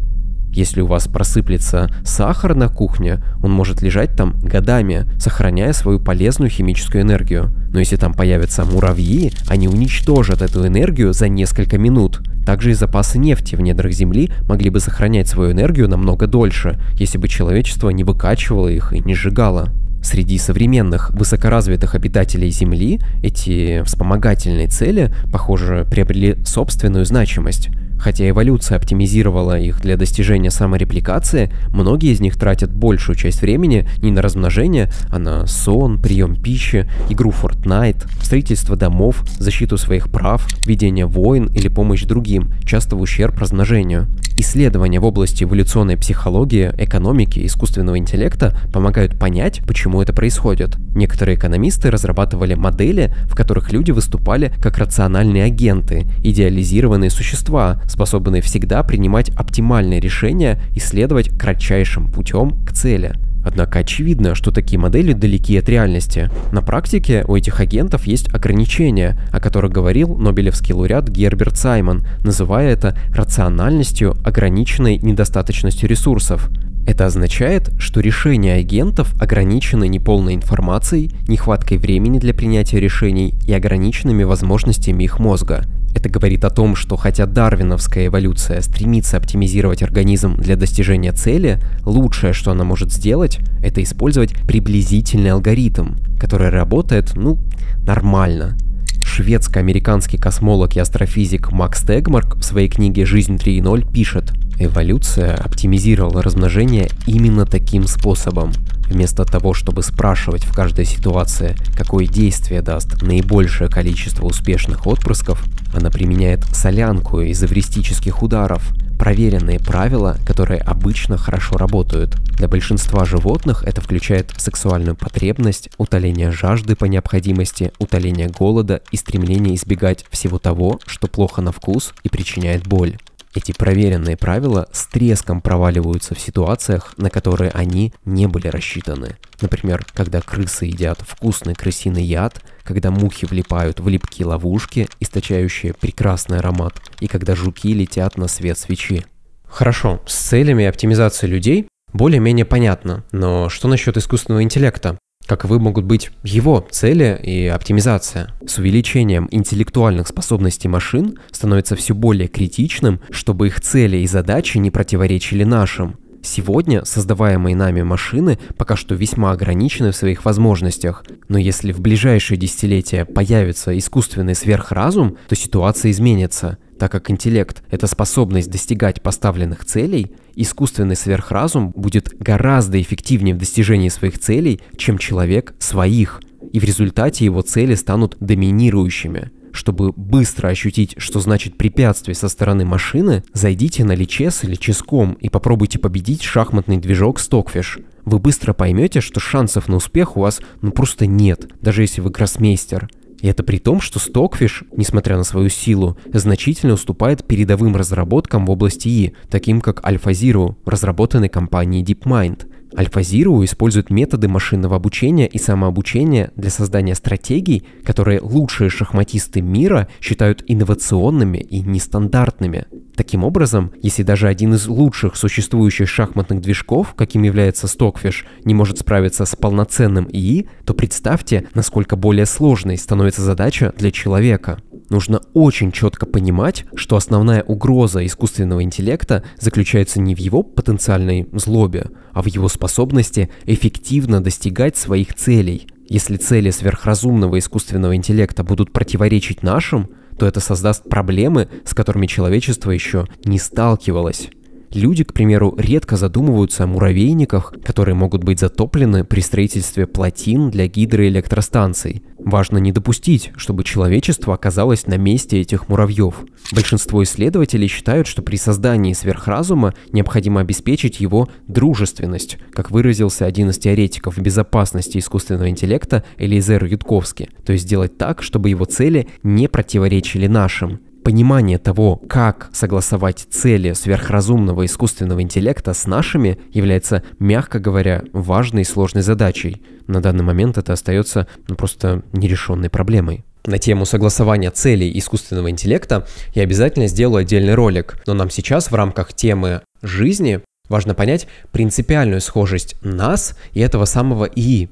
[SPEAKER 1] Если у вас просыплется сахар на кухне, он может лежать там годами, сохраняя свою полезную химическую энергию. Но если там появятся муравьи, они уничтожат эту энергию за несколько минут. Также и запасы нефти в недрах Земли могли бы сохранять свою энергию намного дольше, если бы человечество не выкачивало их и не сжигало. Среди современных высокоразвитых обитателей Земли эти вспомогательные цели, похоже, приобрели собственную значимость. Хотя эволюция оптимизировала их для достижения саморепликации, многие из них тратят большую часть времени не на размножение, а на сон, прием пищи, игру Fortnite, строительство домов, защиту своих прав, ведение войн или помощь другим, часто в ущерб размножению. Исследования в области эволюционной психологии, экономики, и искусственного интеллекта помогают понять, почему это происходит. Некоторые экономисты разрабатывали модели, в которых люди выступали как рациональные агенты, идеализированные существа с способные всегда принимать оптимальные решения и следовать кратчайшим путем к цели. Однако очевидно, что такие модели далеки от реальности. На практике у этих агентов есть ограничения, о которых говорил нобелевский лауреат Герберт Саймон, называя это рациональностью, ограниченной недостаточностью ресурсов. Это означает, что решения агентов ограничены неполной информацией, нехваткой времени для принятия решений и ограниченными возможностями их мозга. Это говорит о том, что хотя дарвиновская эволюция стремится оптимизировать организм для достижения цели, лучшее, что она может сделать, это использовать приблизительный алгоритм, который работает, ну, нормально. Шведско-американский космолог и астрофизик Макс Тегмарк в своей книге «Жизнь 3.0» пишет, Эволюция оптимизировала размножение именно таким способом. Вместо того, чтобы спрашивать в каждой ситуации, какое действие даст наибольшее количество успешных отпрысков, она применяет солянку из эвристических ударов, проверенные правила, которые обычно хорошо работают. Для большинства животных это включает сексуальную потребность, утоление жажды по необходимости, утоление голода и стремление избегать всего того, что плохо на вкус и причиняет боль. Эти проверенные правила с треском проваливаются в ситуациях, на которые они не были рассчитаны. Например, когда крысы едят вкусный крысиный яд, когда мухи влипают в липкие ловушки, источающие прекрасный аромат, и когда жуки летят на свет свечи. Хорошо, с целями оптимизации людей более-менее понятно, но что насчет искусственного интеллекта? каковы могут быть его цели и оптимизация. С увеличением интеллектуальных способностей машин становится все более критичным, чтобы их цели и задачи не противоречили нашим, Сегодня создаваемые нами машины пока что весьма ограничены в своих возможностях, но если в ближайшие десятилетия появится искусственный сверхразум, то ситуация изменится, так как интеллект — это способность достигать поставленных целей, искусственный сверхразум будет гораздо эффективнее в достижении своих целей, чем человек своих, и в результате его цели станут доминирующими — чтобы быстро ощутить, что значит препятствие со стороны машины, зайдите на Личес или Ческом и попробуйте победить шахматный движок Stockfish. Вы быстро поймете, что шансов на успех у вас ну просто нет, даже если вы гроссмейстер. И это при том, что Stockfish, несмотря на свою силу, значительно уступает передовым разработкам в области И, таким как AlphaZero, разработанной компанией DeepMind. Альфа-Zero использует методы машинного обучения и самообучения для создания стратегий, которые лучшие шахматисты мира считают инновационными и нестандартными. Таким образом, если даже один из лучших существующих шахматных движков, каким является Stockfish, не может справиться с полноценным ИИ, то представьте, насколько более сложной становится задача для человека нужно очень четко понимать, что основная угроза искусственного интеллекта заключается не в его потенциальной злобе, а в его способности эффективно достигать своих целей. Если цели сверхразумного искусственного интеллекта будут противоречить нашим, то это создаст проблемы, с которыми человечество еще не сталкивалось. Люди, к примеру, редко задумываются о муравейниках, которые могут быть затоплены при строительстве плотин для гидроэлектростанций. Важно не допустить, чтобы человечество оказалось на месте этих муравьев. Большинство исследователей считают, что при создании сверхразума необходимо обеспечить его дружественность, как выразился один из теоретиков безопасности искусственного интеллекта Элизер Ютковский, то есть сделать так, чтобы его цели не противоречили нашим понимание того, как согласовать цели сверхразумного искусственного интеллекта с нашими, является, мягко говоря, важной и сложной задачей. На данный момент это остается ну, просто нерешенной проблемой. На тему согласования целей искусственного интеллекта я обязательно сделаю отдельный ролик, но нам сейчас в рамках темы жизни важно понять принципиальную схожесть нас и этого самого ИИ,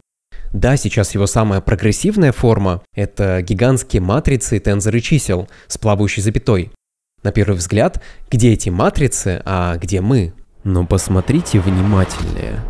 [SPEAKER 1] да, сейчас его самая прогрессивная форма — это гигантские матрицы тензоры чисел с плавающей запятой. На первый взгляд, где эти матрицы, а где мы? Но ну, посмотрите внимательнее.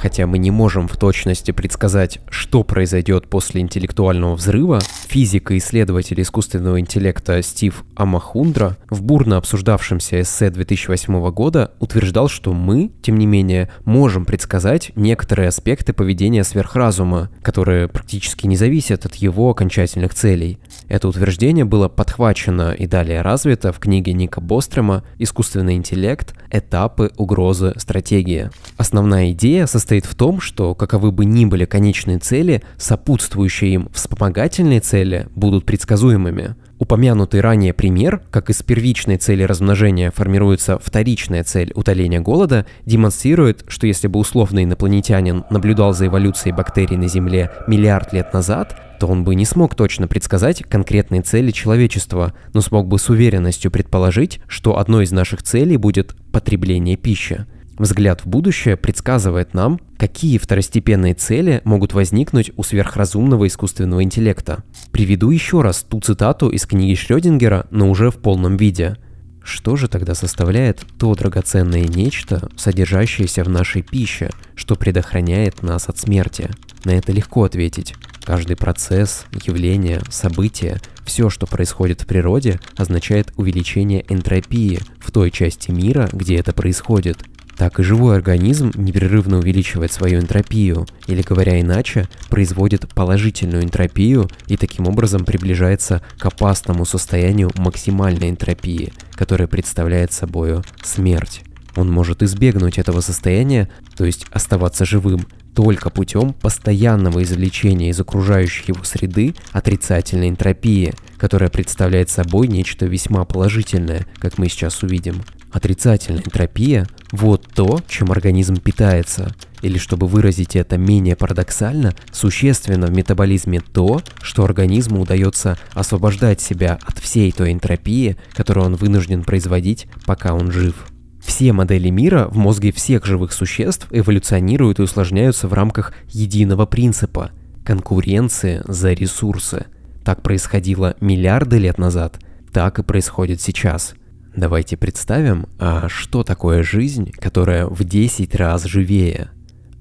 [SPEAKER 1] Хотя мы не можем в точности предсказать, что произойдет после интеллектуального взрыва, физик и исследователь искусственного интеллекта Стив Амахундра в бурно обсуждавшемся эссе 2008 года утверждал, что мы, тем не менее, можем предсказать некоторые аспекты поведения сверхразума, которые практически не зависят от его окончательных целей. Это утверждение было подхвачено и далее развито в книге Ника Бострема «Искусственный интеллект. Этапы угрозы стратегия». Основная идея состоит состоит в том, что каковы бы ни были конечные цели, сопутствующие им вспомогательные цели будут предсказуемыми. Упомянутый ранее пример, как из первичной цели размножения формируется вторичная цель утоления голода, демонстрирует, что если бы условный инопланетянин наблюдал за эволюцией бактерий на Земле миллиард лет назад, то он бы не смог точно предсказать конкретные цели человечества, но смог бы с уверенностью предположить, что одной из наших целей будет потребление пищи. Взгляд в будущее предсказывает нам, какие второстепенные цели могут возникнуть у сверхразумного искусственного интеллекта. Приведу еще раз ту цитату из книги Шрёдингера, но уже в полном виде. Что же тогда составляет то драгоценное нечто, содержащееся в нашей пище, что предохраняет нас от смерти? На это легко ответить. Каждый процесс, явление, событие, все, что происходит в природе, означает увеличение энтропии в той части мира, где это происходит, так и живой организм непрерывно увеличивает свою энтропию, или говоря иначе, производит положительную энтропию и таким образом приближается к опасному состоянию максимальной энтропии, которая представляет собой смерть. Он может избегнуть этого состояния, то есть оставаться живым, только путем постоянного извлечения из окружающей его среды отрицательной энтропии, которая представляет собой нечто весьма положительное, как мы сейчас увидим – Отрицательная энтропия – вот то, чем организм питается. Или чтобы выразить это менее парадоксально, существенно в метаболизме то, что организму удается освобождать себя от всей той энтропии, которую он вынужден производить, пока он жив. Все модели мира в мозге всех живых существ эволюционируют и усложняются в рамках единого принципа – конкуренции за ресурсы. Так происходило миллиарды лет назад, так и происходит сейчас – Давайте представим, а что такое жизнь, которая в 10 раз живее,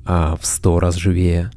[SPEAKER 1] а в 100 раз живее.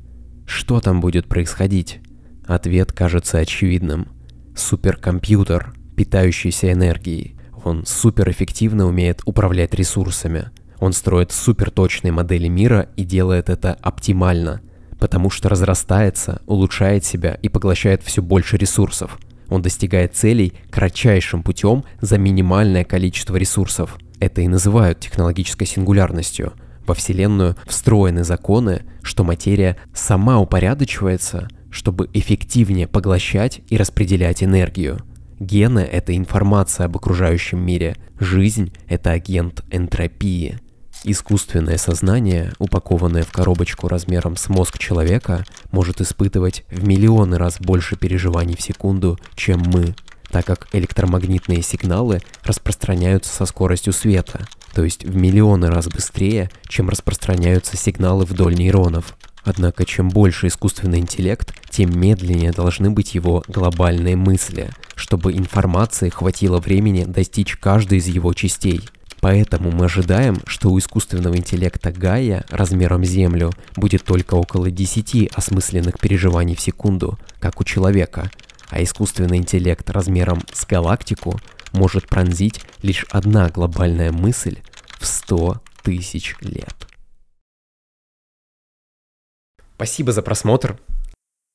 [SPEAKER 1] Что там будет происходить? Ответ кажется очевидным. Суперкомпьютер, питающийся энергией. Он суперэффективно умеет управлять ресурсами. Он строит суперточные модели мира и делает это оптимально, потому что разрастается, улучшает себя и поглощает все больше ресурсов – он достигает целей кратчайшим путем за минимальное количество ресурсов. Это и называют технологической сингулярностью. Во Вселенную встроены законы, что материя сама упорядочивается, чтобы эффективнее поглощать и распределять энергию. Гены – это информация об окружающем мире, жизнь – это агент энтропии – Искусственное сознание, упакованное в коробочку размером с мозг человека, может испытывать в миллионы раз больше переживаний в секунду, чем мы, так как электромагнитные сигналы распространяются со скоростью света, то есть в миллионы раз быстрее, чем распространяются сигналы вдоль нейронов. Однако чем больше искусственный интеллект, тем медленнее должны быть его глобальные мысли, чтобы информации хватило времени достичь каждой из его частей – Поэтому мы ожидаем, что у искусственного интеллекта Гая размером Землю будет только около 10 осмысленных переживаний в секунду, как у человека, а искусственный интеллект размером с галактику может пронзить лишь одна глобальная мысль в 100 тысяч лет. Спасибо за просмотр.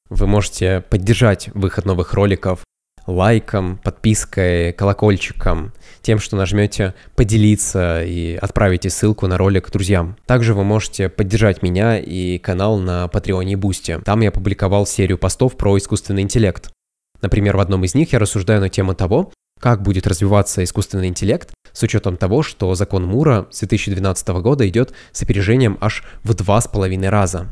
[SPEAKER 1] Вы можете поддержать выход новых роликов лайком, подпиской, колокольчиком – тем, что нажмете «Поделиться» и отправите ссылку на ролик друзьям. Также вы можете поддержать меня и канал на Patreon и Бусти. Там я публиковал серию постов про искусственный интеллект. Например, в одном из них я рассуждаю на тему того, как будет развиваться искусственный интеллект с учетом того, что закон Мура с 2012 года идет с опережением аж в два с половиной раза.